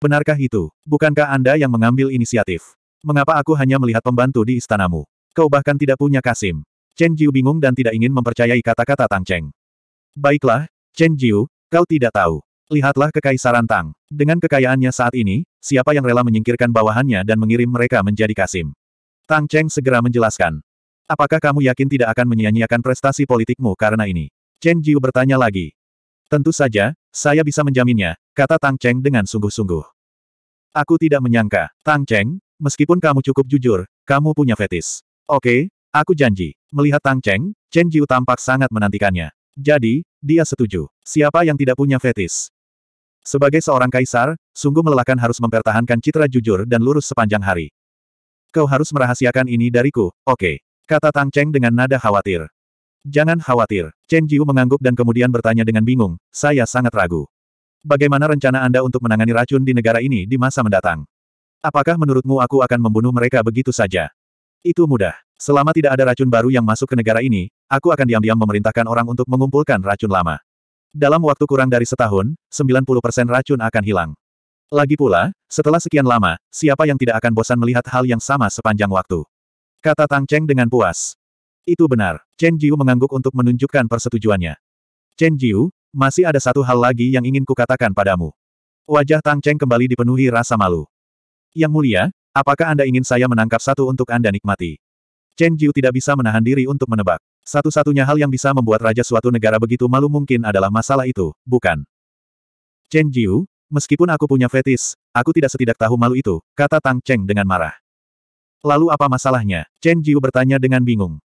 Benarkah itu? Bukankah Anda yang mengambil inisiatif? Mengapa aku hanya melihat pembantu di istanamu? Kau bahkan tidak punya Kasim. Chen Jiu bingung dan tidak ingin mempercayai kata-kata Tang Cheng. Baiklah, Chen Jiu, kau tidak tahu. Lihatlah kekaisaran Tang. Dengan kekayaannya saat ini, siapa yang rela menyingkirkan bawahannya dan mengirim mereka menjadi kasim? Tang Cheng segera menjelaskan. Apakah kamu yakin tidak akan menyia-nyiakan prestasi politikmu karena ini? Chen Jiu bertanya lagi. Tentu saja, saya bisa menjaminnya, kata Tang Cheng dengan sungguh-sungguh. Aku tidak menyangka, Tang Cheng, meskipun kamu cukup jujur, kamu punya fetis. Oke, aku janji. Melihat Tang Cheng, Chen Jiu tampak sangat menantikannya. Jadi, dia setuju. Siapa yang tidak punya fetis? Sebagai seorang kaisar, sungguh melelahkan harus mempertahankan citra jujur dan lurus sepanjang hari. Kau harus merahasiakan ini dariku, oke. Kata Tang Cheng dengan nada khawatir. Jangan khawatir. Chen Jiu mengangguk dan kemudian bertanya dengan bingung, saya sangat ragu. Bagaimana rencana Anda untuk menangani racun di negara ini di masa mendatang? Apakah menurutmu aku akan membunuh mereka begitu saja? Itu mudah. Selama tidak ada racun baru yang masuk ke negara ini, aku akan diam-diam memerintahkan orang untuk mengumpulkan racun lama. Dalam waktu kurang dari setahun, 90% racun akan hilang. Lagi pula, setelah sekian lama, siapa yang tidak akan bosan melihat hal yang sama sepanjang waktu? Kata Tang Cheng dengan puas. Itu benar. Chen Jiu mengangguk untuk menunjukkan persetujuannya. Chen Jiu, masih ada satu hal lagi yang ingin kukatakan padamu. Wajah Tang Cheng kembali dipenuhi rasa malu. Yang mulia, apakah Anda ingin saya menangkap satu untuk Anda nikmati? Chen Jiu tidak bisa menahan diri untuk menebak. Satu-satunya hal yang bisa membuat raja suatu negara begitu malu mungkin adalah masalah itu, bukan? Chen Jiu, meskipun aku punya fetis, aku tidak setidak tahu malu itu, kata Tang Cheng dengan marah. Lalu apa masalahnya? Chen Jiu bertanya dengan bingung.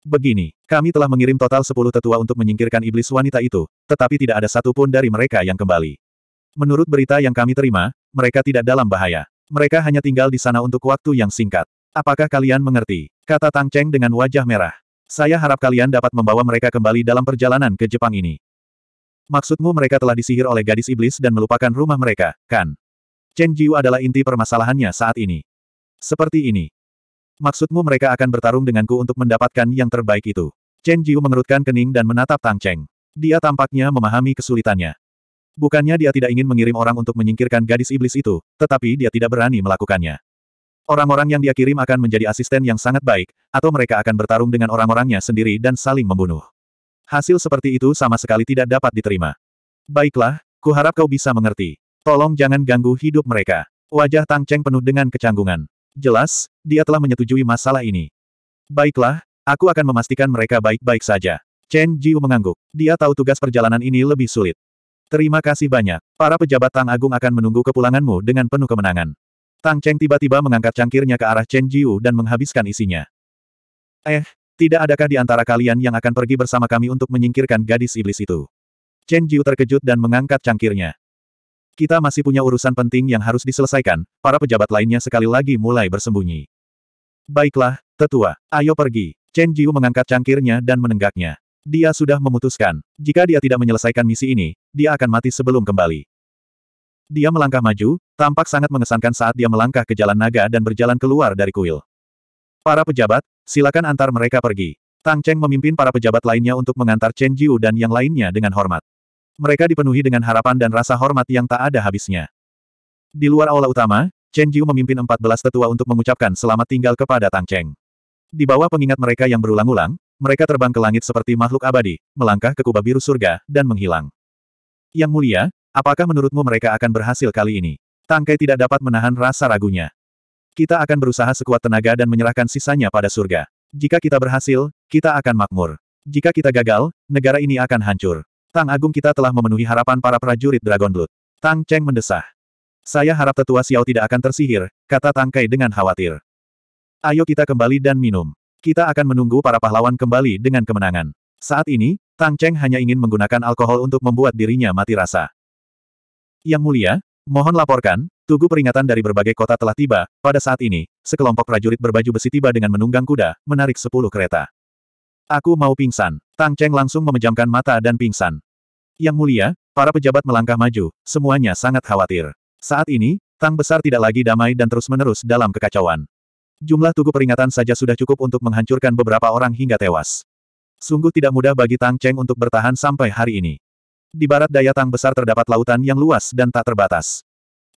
Begini, kami telah mengirim total sepuluh tetua untuk menyingkirkan iblis wanita itu, tetapi tidak ada satupun dari mereka yang kembali. Menurut berita yang kami terima, mereka tidak dalam bahaya. Mereka hanya tinggal di sana untuk waktu yang singkat. Apakah kalian mengerti? Kata Tang Cheng dengan wajah merah. Saya harap kalian dapat membawa mereka kembali dalam perjalanan ke Jepang ini. Maksudmu mereka telah disihir oleh gadis iblis dan melupakan rumah mereka, kan? Chen Jiu adalah inti permasalahannya saat ini. Seperti ini, Maksudmu mereka akan bertarung denganku untuk mendapatkan yang terbaik itu? Chen Jiu mengerutkan kening dan menatap Tang Cheng. Dia tampaknya memahami kesulitannya. Bukannya dia tidak ingin mengirim orang untuk menyingkirkan gadis iblis itu, tetapi dia tidak berani melakukannya. Orang-orang yang dia kirim akan menjadi asisten yang sangat baik, atau mereka akan bertarung dengan orang-orangnya sendiri dan saling membunuh. Hasil seperti itu sama sekali tidak dapat diterima. Baiklah, kuharap kau bisa mengerti. Tolong jangan ganggu hidup mereka. Wajah Tang Cheng penuh dengan kecanggungan. Jelas, dia telah menyetujui masalah ini. Baiklah, aku akan memastikan mereka baik-baik saja. Chen Jiu mengangguk. Dia tahu tugas perjalanan ini lebih sulit. Terima kasih banyak. Para pejabat Tang Agung akan menunggu kepulanganmu dengan penuh kemenangan. Tang Cheng tiba-tiba mengangkat cangkirnya ke arah Chen Jiu dan menghabiskan isinya. Eh, tidak adakah di antara kalian yang akan pergi bersama kami untuk menyingkirkan gadis iblis itu? Chen Jiu terkejut dan mengangkat cangkirnya. Kita masih punya urusan penting yang harus diselesaikan, para pejabat lainnya sekali lagi mulai bersembunyi. Baiklah, tetua, ayo pergi. Chen Jiu mengangkat cangkirnya dan menenggaknya. Dia sudah memutuskan, jika dia tidak menyelesaikan misi ini, dia akan mati sebelum kembali. Dia melangkah maju, tampak sangat mengesankan saat dia melangkah ke jalan naga dan berjalan keluar dari kuil. Para pejabat, silakan antar mereka pergi. Tang Cheng memimpin para pejabat lainnya untuk mengantar Chen Jiu dan yang lainnya dengan hormat mereka dipenuhi dengan harapan dan rasa hormat yang tak ada habisnya. Di luar aula utama, Chen Jiu memimpin empat belas tetua untuk mengucapkan selamat tinggal kepada Tang Cheng. Di bawah pengingat mereka yang berulang-ulang, mereka terbang ke langit seperti makhluk abadi, melangkah ke kubah biru surga, dan menghilang. Yang mulia, apakah menurutmu mereka akan berhasil kali ini? Tang Kai tidak dapat menahan rasa ragunya. Kita akan berusaha sekuat tenaga dan menyerahkan sisanya pada surga. Jika kita berhasil, kita akan makmur. Jika kita gagal, negara ini akan hancur. Tang Agung kita telah memenuhi harapan para prajurit Dragon Blood. Tang Cheng mendesah. Saya harap tetua Xiao tidak akan tersihir, kata Tang Kai dengan khawatir. Ayo kita kembali dan minum. Kita akan menunggu para pahlawan kembali dengan kemenangan. Saat ini, Tang Cheng hanya ingin menggunakan alkohol untuk membuat dirinya mati rasa. Yang mulia, mohon laporkan, tugu peringatan dari berbagai kota telah tiba, pada saat ini, sekelompok prajurit berbaju besi tiba dengan menunggang kuda, menarik sepuluh kereta. Aku mau pingsan. Tang Cheng langsung memejamkan mata dan pingsan. Yang mulia, para pejabat melangkah maju, semuanya sangat khawatir. Saat ini, Tang Besar tidak lagi damai dan terus-menerus dalam kekacauan. Jumlah tugu peringatan saja sudah cukup untuk menghancurkan beberapa orang hingga tewas. Sungguh tidak mudah bagi Tang Cheng untuk bertahan sampai hari ini. Di barat daya Tang Besar terdapat lautan yang luas dan tak terbatas.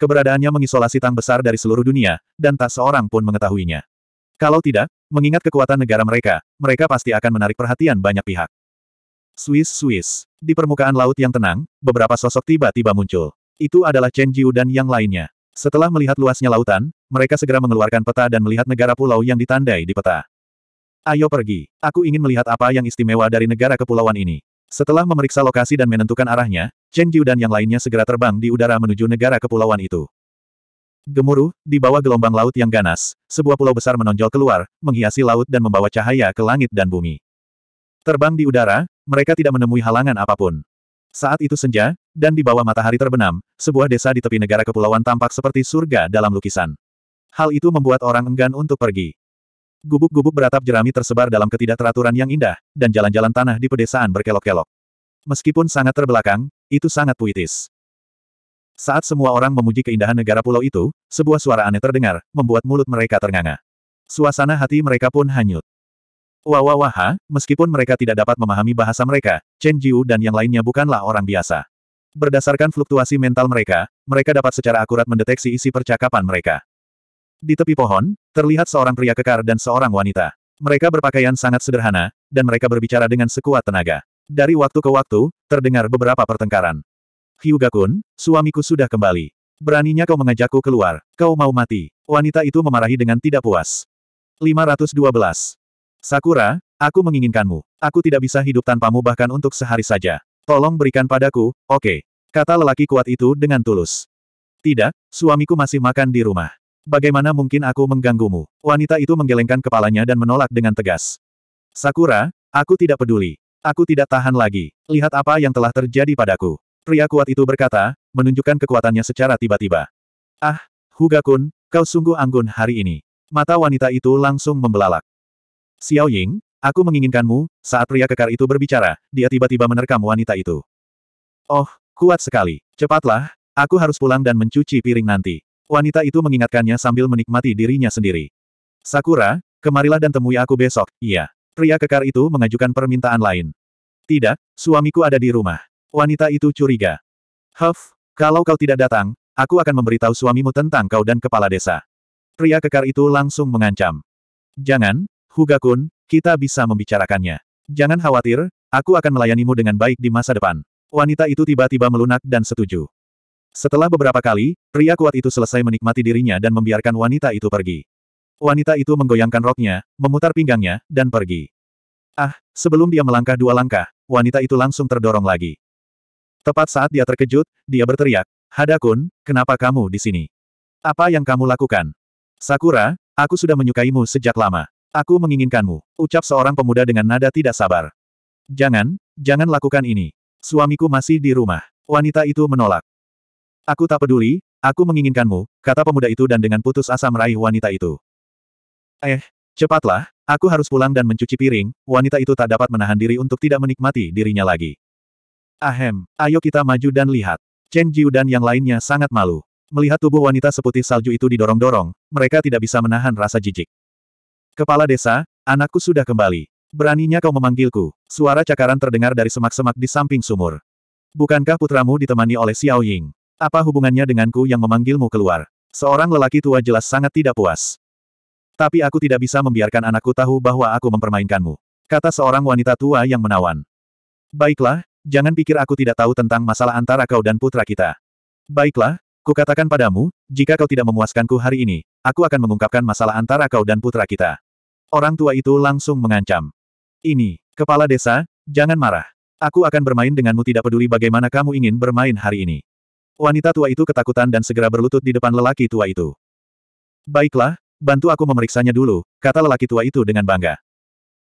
Keberadaannya mengisolasi Tang Besar dari seluruh dunia, dan tak seorang pun mengetahuinya. Kalau tidak, mengingat kekuatan negara mereka, mereka pasti akan menarik perhatian banyak pihak. Swiss-Swiss. Di permukaan laut yang tenang, beberapa sosok tiba-tiba muncul. Itu adalah Chen Jiu dan yang lainnya. Setelah melihat luasnya lautan, mereka segera mengeluarkan peta dan melihat negara pulau yang ditandai di peta. Ayo pergi. Aku ingin melihat apa yang istimewa dari negara kepulauan ini. Setelah memeriksa lokasi dan menentukan arahnya, Chen Jiu dan yang lainnya segera terbang di udara menuju negara kepulauan itu. Gemuruh, di bawah gelombang laut yang ganas, sebuah pulau besar menonjol keluar, menghiasi laut dan membawa cahaya ke langit dan bumi. Terbang di udara, mereka tidak menemui halangan apapun. Saat itu senja, dan di bawah matahari terbenam, sebuah desa di tepi negara kepulauan tampak seperti surga dalam lukisan. Hal itu membuat orang enggan untuk pergi. Gubuk-gubuk beratap jerami tersebar dalam ketidakteraturan yang indah, dan jalan-jalan tanah di pedesaan berkelok-kelok. Meskipun sangat terbelakang, itu sangat puitis. Saat semua orang memuji keindahan negara pulau itu, sebuah suara aneh terdengar, membuat mulut mereka ternganga. Suasana hati mereka pun hanyut. Wawawaha, meskipun mereka tidak dapat memahami bahasa mereka, Chen Jiu dan yang lainnya bukanlah orang biasa. Berdasarkan fluktuasi mental mereka, mereka dapat secara akurat mendeteksi isi percakapan mereka. Di tepi pohon, terlihat seorang pria kekar dan seorang wanita. Mereka berpakaian sangat sederhana, dan mereka berbicara dengan sekuat tenaga. Dari waktu ke waktu, terdengar beberapa pertengkaran kun, suamiku sudah kembali. Beraninya kau mengajakku keluar, kau mau mati. Wanita itu memarahi dengan tidak puas. 512. Sakura, aku menginginkanmu. Aku tidak bisa hidup tanpamu bahkan untuk sehari saja. Tolong berikan padaku, oke. Okay. Kata lelaki kuat itu dengan tulus. Tidak, suamiku masih makan di rumah. Bagaimana mungkin aku mengganggumu? Wanita itu menggelengkan kepalanya dan menolak dengan tegas. Sakura, aku tidak peduli. Aku tidak tahan lagi. Lihat apa yang telah terjadi padaku. Pria kuat itu berkata, menunjukkan kekuatannya secara tiba-tiba. Ah, Hugakun, kau sungguh anggun hari ini. Mata wanita itu langsung membelalak. Xiao Ying, aku menginginkanmu, saat pria kekar itu berbicara, dia tiba-tiba menerkam wanita itu. Oh, kuat sekali. Cepatlah, aku harus pulang dan mencuci piring nanti. Wanita itu mengingatkannya sambil menikmati dirinya sendiri. Sakura, kemarilah dan temui aku besok, iya. Pria kekar itu mengajukan permintaan lain. Tidak, suamiku ada di rumah. Wanita itu curiga. Huff, kalau kau tidak datang, aku akan memberitahu suamimu tentang kau dan kepala desa. Pria kekar itu langsung mengancam. Jangan, Hugakun, kita bisa membicarakannya. Jangan khawatir, aku akan melayanimu dengan baik di masa depan. Wanita itu tiba-tiba melunak dan setuju. Setelah beberapa kali, pria kuat itu selesai menikmati dirinya dan membiarkan wanita itu pergi. Wanita itu menggoyangkan roknya, memutar pinggangnya, dan pergi. Ah, sebelum dia melangkah dua langkah, wanita itu langsung terdorong lagi. Tepat saat dia terkejut, dia berteriak, Hadakun, kenapa kamu di sini? Apa yang kamu lakukan? Sakura, aku sudah menyukaimu sejak lama. Aku menginginkanmu, ucap seorang pemuda dengan nada tidak sabar. Jangan, jangan lakukan ini. Suamiku masih di rumah. Wanita itu menolak. Aku tak peduli, aku menginginkanmu, kata pemuda itu dan dengan putus asa meraih wanita itu. Eh, cepatlah, aku harus pulang dan mencuci piring, wanita itu tak dapat menahan diri untuk tidak menikmati dirinya lagi. Ahem, ayo kita maju dan lihat. Chen Jiu dan yang lainnya sangat malu. Melihat tubuh wanita seputih salju itu didorong-dorong, mereka tidak bisa menahan rasa jijik. Kepala desa, anakku sudah kembali. Beraninya kau memanggilku. Suara cakaran terdengar dari semak-semak di samping sumur. Bukankah putramu ditemani oleh Xiao Ying? Apa hubungannya denganku yang memanggilmu keluar? Seorang lelaki tua jelas sangat tidak puas. Tapi aku tidak bisa membiarkan anakku tahu bahwa aku mempermainkanmu. Kata seorang wanita tua yang menawan. Baiklah, jangan pikir aku tidak tahu tentang masalah antara kau dan putra kita. Baiklah, kukatakan padamu, jika kau tidak memuaskanku hari ini, aku akan mengungkapkan masalah antara kau dan putra kita. Orang tua itu langsung mengancam. Ini, kepala desa, jangan marah. Aku akan bermain denganmu tidak peduli bagaimana kamu ingin bermain hari ini. Wanita tua itu ketakutan dan segera berlutut di depan lelaki tua itu. Baiklah, bantu aku memeriksanya dulu, kata lelaki tua itu dengan bangga.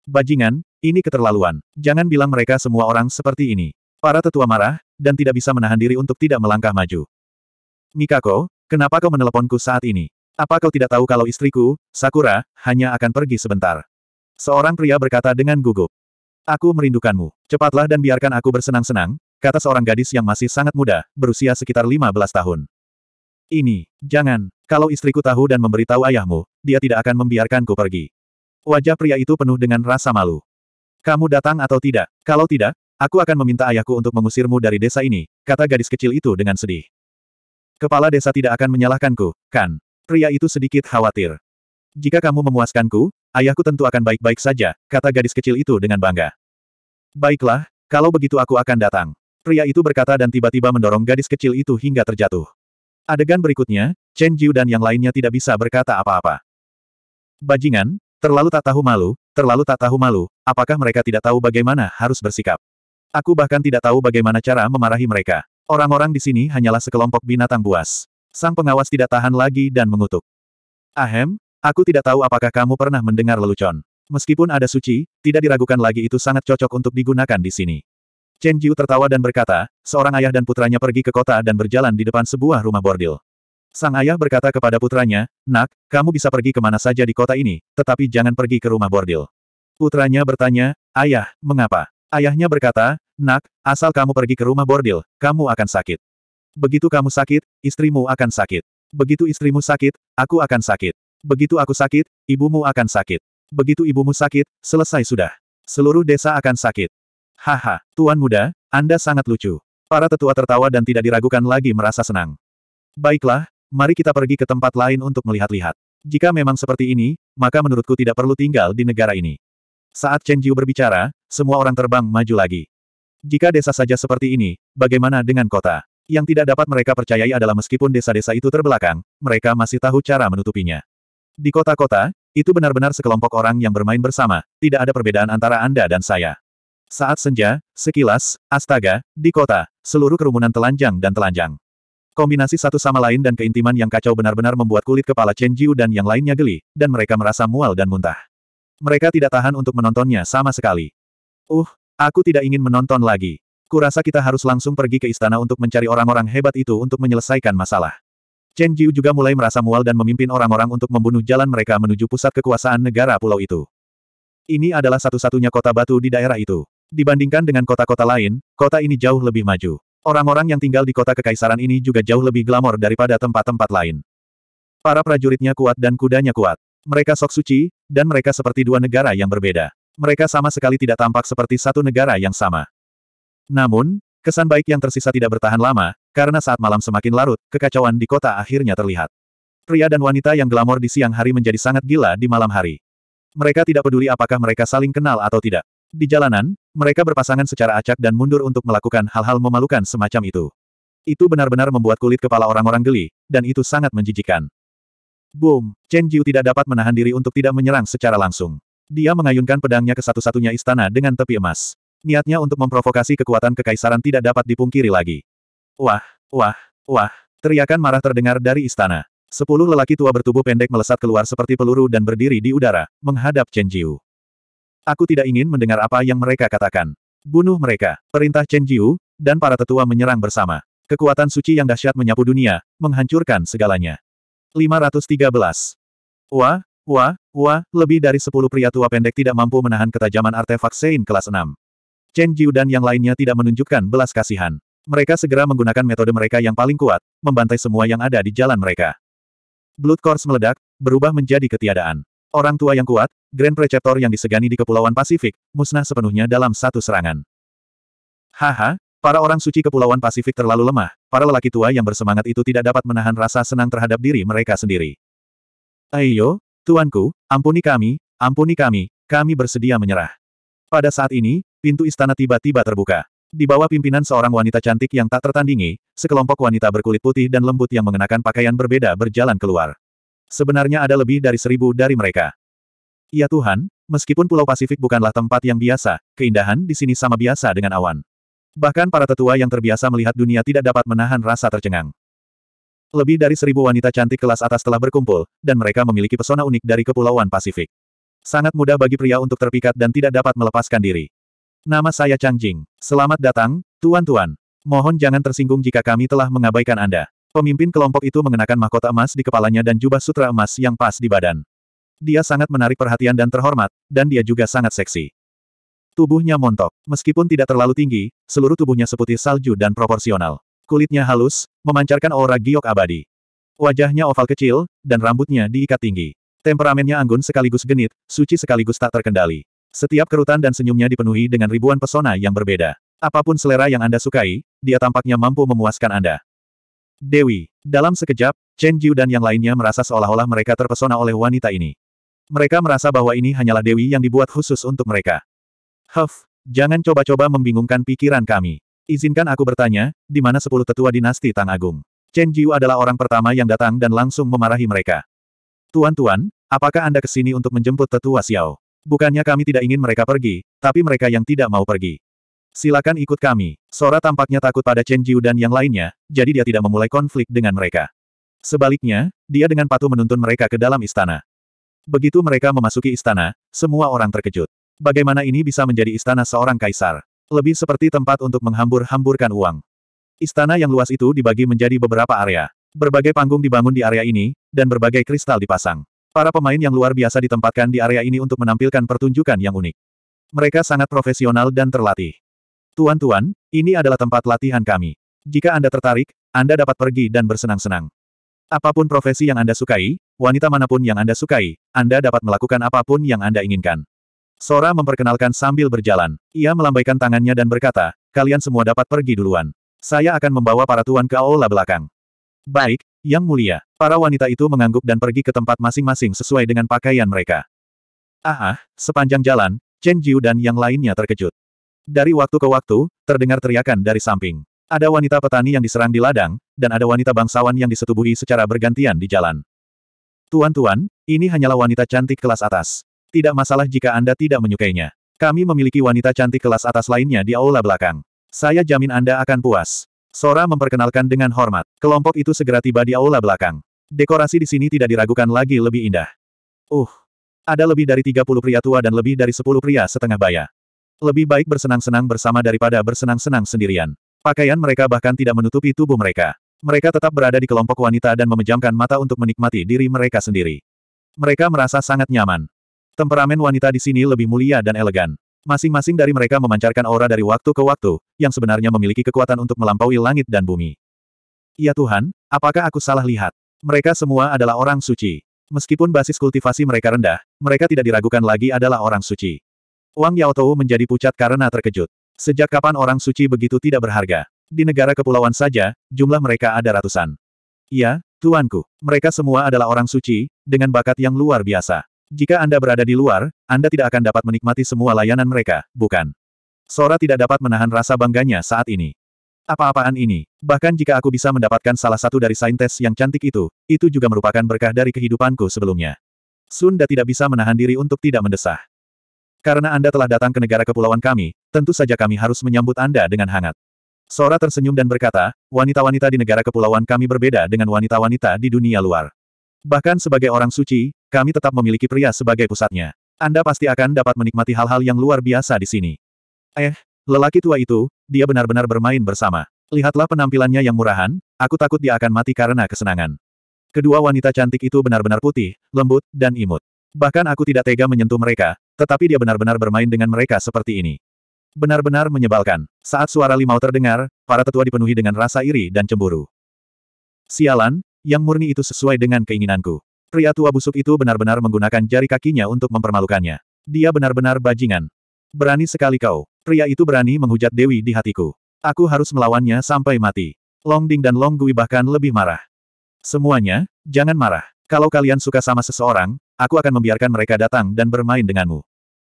Bajingan, ini keterlaluan. Jangan bilang mereka semua orang seperti ini. Para tetua marah, dan tidak bisa menahan diri untuk tidak melangkah maju. Mikako, kenapa kau meneleponku saat ini? Apa kau tidak tahu kalau istriku, Sakura, hanya akan pergi sebentar? Seorang pria berkata dengan gugup. Aku merindukanmu. Cepatlah dan biarkan aku bersenang-senang, kata seorang gadis yang masih sangat muda, berusia sekitar 15 tahun. Ini, jangan, kalau istriku tahu dan memberitahu ayahmu, dia tidak akan membiarkanku pergi. Wajah pria itu penuh dengan rasa malu. Kamu datang atau tidak? Kalau tidak, aku akan meminta ayahku untuk mengusirmu dari desa ini, kata gadis kecil itu dengan sedih. Kepala desa tidak akan menyalahkanku, kan? Pria itu sedikit khawatir. Jika kamu memuaskanku, ayahku tentu akan baik-baik saja, kata gadis kecil itu dengan bangga. Baiklah, kalau begitu aku akan datang. Pria itu berkata dan tiba-tiba mendorong gadis kecil itu hingga terjatuh. Adegan berikutnya, Chen Jiu dan yang lainnya tidak bisa berkata apa-apa. Bajingan, Terlalu tak tahu malu, terlalu tak tahu malu, apakah mereka tidak tahu bagaimana harus bersikap? Aku bahkan tidak tahu bagaimana cara memarahi mereka. Orang-orang di sini hanyalah sekelompok binatang buas. Sang pengawas tidak tahan lagi dan mengutuk. Ahem, aku tidak tahu apakah kamu pernah mendengar lelucon. Meskipun ada suci, tidak diragukan lagi itu sangat cocok untuk digunakan di sini. Chen Jiu tertawa dan berkata, seorang ayah dan putranya pergi ke kota dan berjalan di depan sebuah rumah bordil. Sang ayah berkata kepada putranya, Nak, kamu bisa pergi kemana saja di kota ini, tetapi jangan pergi ke rumah bordil. Putranya bertanya, Ayah, mengapa? Ayahnya berkata, Nak, asal kamu pergi ke rumah bordil, kamu akan sakit. Begitu kamu sakit, istrimu akan sakit. Begitu istrimu sakit, aku akan sakit. Begitu aku sakit, ibumu akan sakit. Begitu ibumu sakit, selesai sudah. Seluruh desa akan sakit. Haha, Tuan Muda, Anda sangat lucu. Para tetua tertawa dan tidak diragukan lagi merasa senang. Baiklah, mari kita pergi ke tempat lain untuk melihat-lihat. Jika memang seperti ini, maka menurutku tidak perlu tinggal di negara ini. Saat Chen Jiu berbicara, semua orang terbang maju lagi. Jika desa saja seperti ini, bagaimana dengan kota? Yang tidak dapat mereka percayai adalah meskipun desa-desa itu terbelakang, mereka masih tahu cara menutupinya. Di kota-kota, itu benar-benar sekelompok orang yang bermain bersama, tidak ada perbedaan antara Anda dan saya. Saat senja, sekilas, astaga, di kota, seluruh kerumunan telanjang dan telanjang. Kombinasi satu sama lain dan keintiman yang kacau benar-benar membuat kulit kepala Chen Jiu dan yang lainnya geli, dan mereka merasa mual dan muntah. Mereka tidak tahan untuk menontonnya sama sekali. Uh, aku tidak ingin menonton lagi. Kurasa kita harus langsung pergi ke istana untuk mencari orang-orang hebat itu untuk menyelesaikan masalah. Chen Jiu juga mulai merasa mual dan memimpin orang-orang untuk membunuh jalan mereka menuju pusat kekuasaan negara pulau itu. Ini adalah satu-satunya kota batu di daerah itu. Dibandingkan dengan kota-kota lain, kota ini jauh lebih maju. Orang-orang yang tinggal di kota kekaisaran ini juga jauh lebih glamor daripada tempat-tempat lain. Para prajuritnya kuat dan kudanya kuat. Mereka sok suci, dan mereka seperti dua negara yang berbeda. Mereka sama sekali tidak tampak seperti satu negara yang sama. Namun, kesan baik yang tersisa tidak bertahan lama, karena saat malam semakin larut, kekacauan di kota akhirnya terlihat. Pria dan wanita yang glamor di siang hari menjadi sangat gila di malam hari. Mereka tidak peduli apakah mereka saling kenal atau tidak. Di jalanan, mereka berpasangan secara acak dan mundur untuk melakukan hal-hal memalukan semacam itu. Itu benar-benar membuat kulit kepala orang-orang geli, dan itu sangat menjijikan. Boom! Chen Jiu tidak dapat menahan diri untuk tidak menyerang secara langsung. Dia mengayunkan pedangnya ke satu-satunya istana dengan tepi emas. Niatnya untuk memprovokasi kekuatan kekaisaran tidak dapat dipungkiri lagi. Wah, wah, wah, teriakan marah terdengar dari istana. Sepuluh lelaki tua bertubuh pendek melesat keluar seperti peluru dan berdiri di udara, menghadap Chen Jiu. Aku tidak ingin mendengar apa yang mereka katakan. Bunuh mereka, perintah Chen Jiu, dan para tetua menyerang bersama. Kekuatan suci yang dahsyat menyapu dunia, menghancurkan segalanya. 513. Wah, wah, wah, lebih dari 10 pria tua pendek tidak mampu menahan ketajaman artefak Sein kelas 6. Chen Jiu dan yang lainnya tidak menunjukkan belas kasihan. Mereka segera menggunakan metode mereka yang paling kuat, membantai semua yang ada di jalan mereka. Blood Course meledak, berubah menjadi ketiadaan. Orang tua yang kuat, Grand Preceptor yang disegani di Kepulauan Pasifik, musnah sepenuhnya dalam satu serangan. Haha, para orang suci Kepulauan Pasifik terlalu lemah, para lelaki tua yang bersemangat itu tidak dapat menahan rasa senang terhadap diri mereka sendiri. Ayo, tuanku, ampuni kami, ampuni kami, kami bersedia menyerah. Pada saat ini, pintu istana tiba-tiba terbuka. Di bawah pimpinan seorang wanita cantik yang tak tertandingi, sekelompok wanita berkulit putih dan lembut yang mengenakan pakaian berbeda berjalan keluar. Sebenarnya ada lebih dari seribu dari mereka. Ya Tuhan, meskipun Pulau Pasifik bukanlah tempat yang biasa, keindahan di sini sama biasa dengan awan. Bahkan para tetua yang terbiasa melihat dunia tidak dapat menahan rasa tercengang. Lebih dari seribu wanita cantik kelas atas telah berkumpul, dan mereka memiliki pesona unik dari Kepulauan Pasifik. Sangat mudah bagi pria untuk terpikat dan tidak dapat melepaskan diri. Nama saya Chang Jing. Selamat datang, tuan-tuan. Mohon jangan tersinggung jika kami telah mengabaikan Anda. Pemimpin kelompok itu mengenakan mahkota emas di kepalanya dan jubah sutra emas yang pas di badan. Dia sangat menarik perhatian dan terhormat, dan dia juga sangat seksi. Tubuhnya montok. Meskipun tidak terlalu tinggi, seluruh tubuhnya seputih salju dan proporsional. Kulitnya halus, memancarkan aura giok abadi. Wajahnya oval kecil, dan rambutnya diikat tinggi. Temperamennya anggun sekaligus genit, suci sekaligus tak terkendali. Setiap kerutan dan senyumnya dipenuhi dengan ribuan pesona yang berbeda. Apapun selera yang Anda sukai, dia tampaknya mampu memuaskan Anda. Dewi. Dalam sekejap, Chen Jiu dan yang lainnya merasa seolah-olah mereka terpesona oleh wanita ini. Mereka merasa bahwa ini hanyalah Dewi yang dibuat khusus untuk mereka. Huff, jangan coba-coba membingungkan pikiran kami. Izinkan aku bertanya, di mana sepuluh tetua dinasti Tang Agung? Chen Jiu adalah orang pertama yang datang dan langsung memarahi mereka. Tuan-tuan, apakah Anda kesini untuk menjemput tetua Xiao? Bukannya kami tidak ingin mereka pergi, tapi mereka yang tidak mau pergi. Silakan ikut kami. Sora tampaknya takut pada Chen Jiu dan yang lainnya, jadi dia tidak memulai konflik dengan mereka. Sebaliknya, dia dengan patuh menuntun mereka ke dalam istana. Begitu mereka memasuki istana, semua orang terkejut. Bagaimana ini bisa menjadi istana seorang kaisar? Lebih seperti tempat untuk menghambur-hamburkan uang. Istana yang luas itu dibagi menjadi beberapa area. Berbagai panggung dibangun di area ini, dan berbagai kristal dipasang. Para pemain yang luar biasa ditempatkan di area ini untuk menampilkan pertunjukan yang unik. Mereka sangat profesional dan terlatih. Tuan-tuan, ini adalah tempat latihan kami. Jika Anda tertarik, Anda dapat pergi dan bersenang-senang. Apapun profesi yang Anda sukai, wanita manapun yang Anda sukai, Anda dapat melakukan apapun yang Anda inginkan. Sora memperkenalkan sambil berjalan. Ia melambaikan tangannya dan berkata, kalian semua dapat pergi duluan. Saya akan membawa para tuan ke aula belakang. Baik, Yang Mulia. Para wanita itu mengangguk dan pergi ke tempat masing-masing sesuai dengan pakaian mereka. Ah, sepanjang jalan, Chen Jiu dan yang lainnya terkejut. Dari waktu ke waktu, terdengar teriakan dari samping. Ada wanita petani yang diserang di ladang, dan ada wanita bangsawan yang disetubuhi secara bergantian di jalan. Tuan-tuan, ini hanyalah wanita cantik kelas atas. Tidak masalah jika Anda tidak menyukainya. Kami memiliki wanita cantik kelas atas lainnya di aula belakang. Saya jamin Anda akan puas. Sora memperkenalkan dengan hormat. Kelompok itu segera tiba di aula belakang. Dekorasi di sini tidak diragukan lagi lebih indah. Uh, ada lebih dari 30 pria tua dan lebih dari 10 pria setengah baya. Lebih baik bersenang-senang bersama daripada bersenang-senang sendirian. Pakaian mereka bahkan tidak menutupi tubuh mereka. Mereka tetap berada di kelompok wanita dan memejamkan mata untuk menikmati diri mereka sendiri. Mereka merasa sangat nyaman. Temperamen wanita di sini lebih mulia dan elegan. Masing-masing dari mereka memancarkan aura dari waktu ke waktu, yang sebenarnya memiliki kekuatan untuk melampaui langit dan bumi. Ya Tuhan, apakah aku salah lihat? Mereka semua adalah orang suci. Meskipun basis kultivasi mereka rendah, mereka tidak diragukan lagi adalah orang suci. Wang Yaotou menjadi pucat karena terkejut. Sejak kapan orang suci begitu tidak berharga? Di negara kepulauan saja, jumlah mereka ada ratusan. Ya, tuanku. Mereka semua adalah orang suci, dengan bakat yang luar biasa. Jika Anda berada di luar, Anda tidak akan dapat menikmati semua layanan mereka, bukan? Sora tidak dapat menahan rasa bangganya saat ini. Apa-apaan ini? Bahkan jika aku bisa mendapatkan salah satu dari saintes yang cantik itu, itu juga merupakan berkah dari kehidupanku sebelumnya. Sunda tidak bisa menahan diri untuk tidak mendesah. Karena Anda telah datang ke negara kepulauan kami, tentu saja kami harus menyambut Anda dengan hangat. Sora tersenyum dan berkata, wanita-wanita di negara kepulauan kami berbeda dengan wanita-wanita di dunia luar. Bahkan sebagai orang suci, kami tetap memiliki pria sebagai pusatnya. Anda pasti akan dapat menikmati hal-hal yang luar biasa di sini. Eh, lelaki tua itu, dia benar-benar bermain bersama. Lihatlah penampilannya yang murahan, aku takut dia akan mati karena kesenangan. Kedua wanita cantik itu benar-benar putih, lembut, dan imut. Bahkan aku tidak tega menyentuh mereka, tetapi dia benar-benar bermain dengan mereka seperti ini. Benar-benar menyebalkan. Saat suara limau terdengar, para tetua dipenuhi dengan rasa iri dan cemburu. Sialan, yang murni itu sesuai dengan keinginanku. Pria tua busuk itu benar-benar menggunakan jari kakinya untuk mempermalukannya. Dia benar-benar bajingan. Berani sekali kau. Pria itu berani menghujat Dewi di hatiku. Aku harus melawannya sampai mati. Long Ding dan Long Gui bahkan lebih marah. Semuanya, jangan marah. Kalau kalian suka sama seseorang, aku akan membiarkan mereka datang dan bermain denganmu.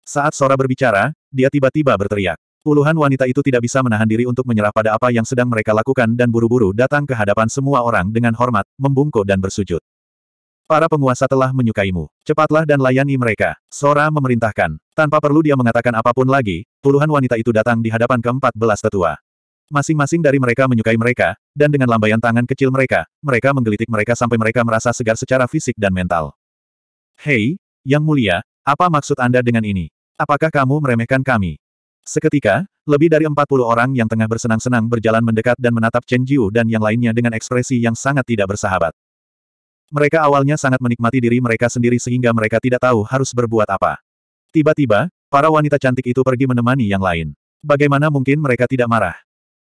Saat Sora berbicara, dia tiba-tiba berteriak. Puluhan wanita itu tidak bisa menahan diri untuk menyerah pada apa yang sedang mereka lakukan dan buru-buru datang ke hadapan semua orang dengan hormat, membungkuk dan bersujud. Para penguasa telah menyukaimu. Cepatlah dan layani mereka. Sora memerintahkan. Tanpa perlu dia mengatakan apapun lagi, puluhan wanita itu datang di hadapan keempat belas tetua. Masing-masing dari mereka menyukai mereka, dan dengan lambaian tangan kecil mereka, mereka menggelitik mereka sampai mereka merasa segar secara fisik dan mental. Hei, Yang Mulia, apa maksud Anda dengan ini? Apakah kamu meremehkan kami? Seketika, lebih dari 40 orang yang tengah bersenang-senang berjalan mendekat dan menatap Chen Jiu dan yang lainnya dengan ekspresi yang sangat tidak bersahabat. Mereka awalnya sangat menikmati diri mereka sendiri sehingga mereka tidak tahu harus berbuat apa. Tiba-tiba, para wanita cantik itu pergi menemani yang lain. Bagaimana mungkin mereka tidak marah?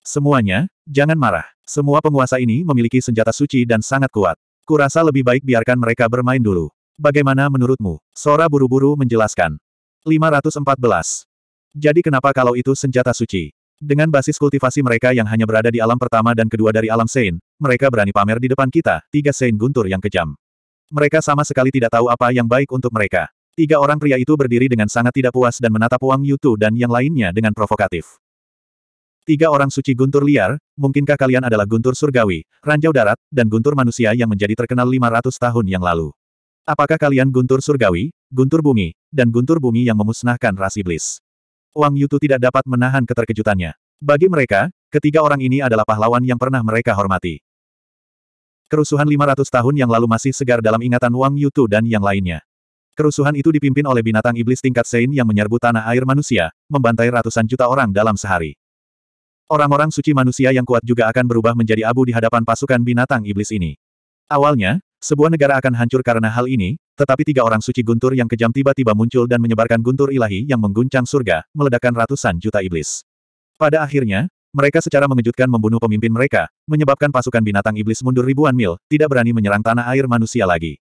Semuanya, jangan marah. Semua penguasa ini memiliki senjata suci dan sangat kuat. Kurasa lebih baik biarkan mereka bermain dulu. Bagaimana menurutmu? Sora buru-buru menjelaskan. 514. Jadi kenapa kalau itu senjata suci? Dengan basis kultivasi mereka yang hanya berada di alam pertama dan kedua dari alam Sein, mereka berani pamer di depan kita, tiga Sein guntur yang kejam. Mereka sama sekali tidak tahu apa yang baik untuk mereka. Tiga orang pria itu berdiri dengan sangat tidak puas dan menatap Wang Yutu dan yang lainnya dengan provokatif. Tiga orang suci guntur liar, mungkinkah kalian adalah guntur surgawi, ranjau darat, dan guntur manusia yang menjadi terkenal 500 tahun yang lalu? Apakah kalian guntur surgawi, guntur bumi, dan guntur bumi yang memusnahkan ras iblis. Wang Yutu tidak dapat menahan keterkejutannya. Bagi mereka, ketiga orang ini adalah pahlawan yang pernah mereka hormati. Kerusuhan 500 tahun yang lalu masih segar dalam ingatan Wang Yutu dan yang lainnya. Kerusuhan itu dipimpin oleh binatang iblis tingkat Sein yang menyerbu tanah air manusia, membantai ratusan juta orang dalam sehari. Orang-orang suci manusia yang kuat juga akan berubah menjadi abu di hadapan pasukan binatang iblis ini. Awalnya, sebuah negara akan hancur karena hal ini, tetapi tiga orang suci guntur yang kejam tiba-tiba muncul dan menyebarkan guntur ilahi yang mengguncang surga, meledakkan ratusan juta iblis. Pada akhirnya, mereka secara mengejutkan membunuh pemimpin mereka, menyebabkan pasukan binatang iblis mundur ribuan mil, tidak berani menyerang tanah air manusia lagi.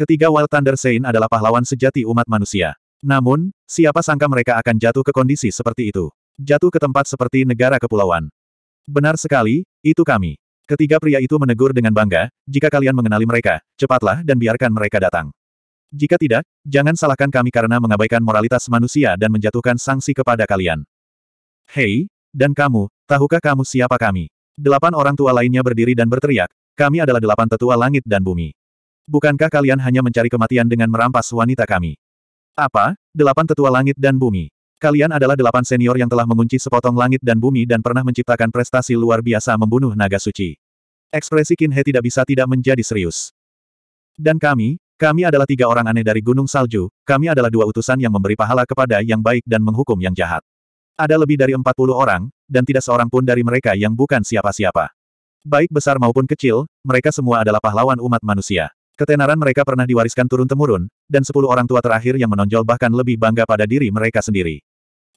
Ketiga Wild Thunder Saint adalah pahlawan sejati umat manusia. Namun, siapa sangka mereka akan jatuh ke kondisi seperti itu. Jatuh ke tempat seperti negara kepulauan. Benar sekali, itu kami. Ketiga pria itu menegur dengan bangga, jika kalian mengenali mereka, cepatlah dan biarkan mereka datang. Jika tidak, jangan salahkan kami karena mengabaikan moralitas manusia dan menjatuhkan sanksi kepada kalian. Hei, dan kamu, tahukah kamu siapa kami? Delapan orang tua lainnya berdiri dan berteriak, kami adalah delapan tetua langit dan bumi. Bukankah kalian hanya mencari kematian dengan merampas wanita kami? Apa, delapan tetua langit dan bumi? Kalian adalah delapan senior yang telah mengunci sepotong langit dan bumi dan pernah menciptakan prestasi luar biasa membunuh naga suci. Ekspresi Kinhe tidak bisa tidak menjadi serius. Dan kami, kami adalah tiga orang aneh dari Gunung Salju, kami adalah dua utusan yang memberi pahala kepada yang baik dan menghukum yang jahat. Ada lebih dari empat puluh orang, dan tidak seorang pun dari mereka yang bukan siapa-siapa. Baik besar maupun kecil, mereka semua adalah pahlawan umat manusia. Ketenaran mereka pernah diwariskan turun-temurun, dan sepuluh orang tua terakhir yang menonjol bahkan lebih bangga pada diri mereka sendiri.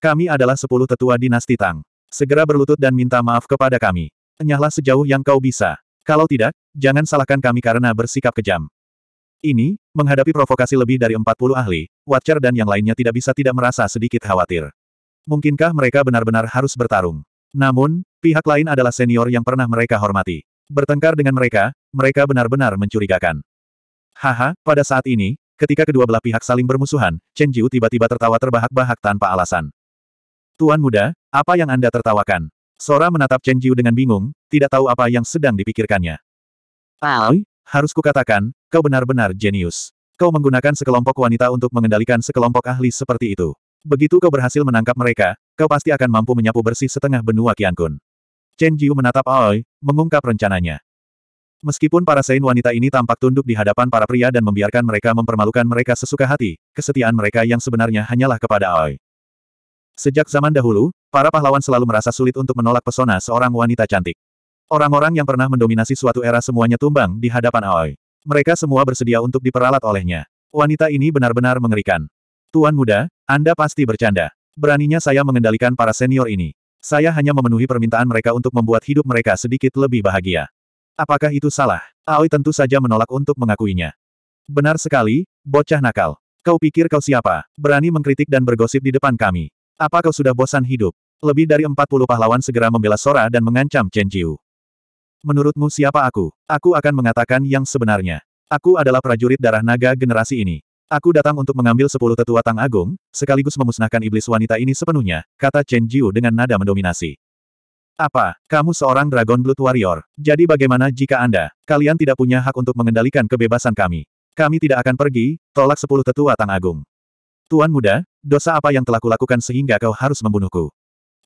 Kami adalah sepuluh tetua dinasti Tang. Segera berlutut dan minta maaf kepada kami. Enyahlah sejauh yang kau bisa. Kalau tidak, jangan salahkan kami karena bersikap kejam. Ini, menghadapi provokasi lebih dari 40 ahli, Watcher dan yang lainnya tidak bisa tidak merasa sedikit khawatir. Mungkinkah mereka benar-benar harus bertarung? Namun, pihak lain adalah senior yang pernah mereka hormati. Bertengkar dengan mereka, mereka benar-benar mencurigakan. Haha, pada saat ini, ketika kedua belah pihak saling bermusuhan, Chen Jiu tiba-tiba tertawa terbahak-bahak tanpa alasan. Tuan muda, apa yang Anda tertawakan? Sora menatap Chen Jiu dengan bingung, tidak tahu apa yang sedang dipikirkannya. Oi, harus kukatakan, kau benar-benar jenius. Kau menggunakan sekelompok wanita untuk mengendalikan sekelompok ahli seperti itu. Begitu kau berhasil menangkap mereka, kau pasti akan mampu menyapu bersih setengah benua Qiankun. Chen Jiu menatap Aoi, mengungkap rencananya. Meskipun para Sein wanita ini tampak tunduk di hadapan para pria dan membiarkan mereka mempermalukan mereka sesuka hati, kesetiaan mereka yang sebenarnya hanyalah kepada Aoi. Sejak zaman dahulu, para pahlawan selalu merasa sulit untuk menolak pesona seorang wanita cantik. Orang-orang yang pernah mendominasi suatu era semuanya tumbang di hadapan Aoi. Mereka semua bersedia untuk diperalat olehnya. Wanita ini benar-benar mengerikan. Tuan muda, Anda pasti bercanda. Beraninya saya mengendalikan para senior ini. Saya hanya memenuhi permintaan mereka untuk membuat hidup mereka sedikit lebih bahagia. Apakah itu salah? Aoi tentu saja menolak untuk mengakuinya. Benar sekali, bocah nakal. Kau pikir kau siapa? Berani mengkritik dan bergosip di depan kami. Apa kau sudah bosan hidup? Lebih dari 40 pahlawan segera membela Sora dan mengancam Chen Jiu. Menurutmu siapa aku? Aku akan mengatakan yang sebenarnya. Aku adalah prajurit darah naga generasi ini. Aku datang untuk mengambil sepuluh tetua Tang Agung, sekaligus memusnahkan iblis wanita ini sepenuhnya, kata Chen Jiu dengan nada mendominasi. Apa, kamu seorang Dragon Blood Warrior? Jadi bagaimana jika Anda, kalian tidak punya hak untuk mengendalikan kebebasan kami? Kami tidak akan pergi, tolak sepuluh tetua Tang Agung. Tuan muda, dosa apa yang telah kulakukan sehingga kau harus membunuhku?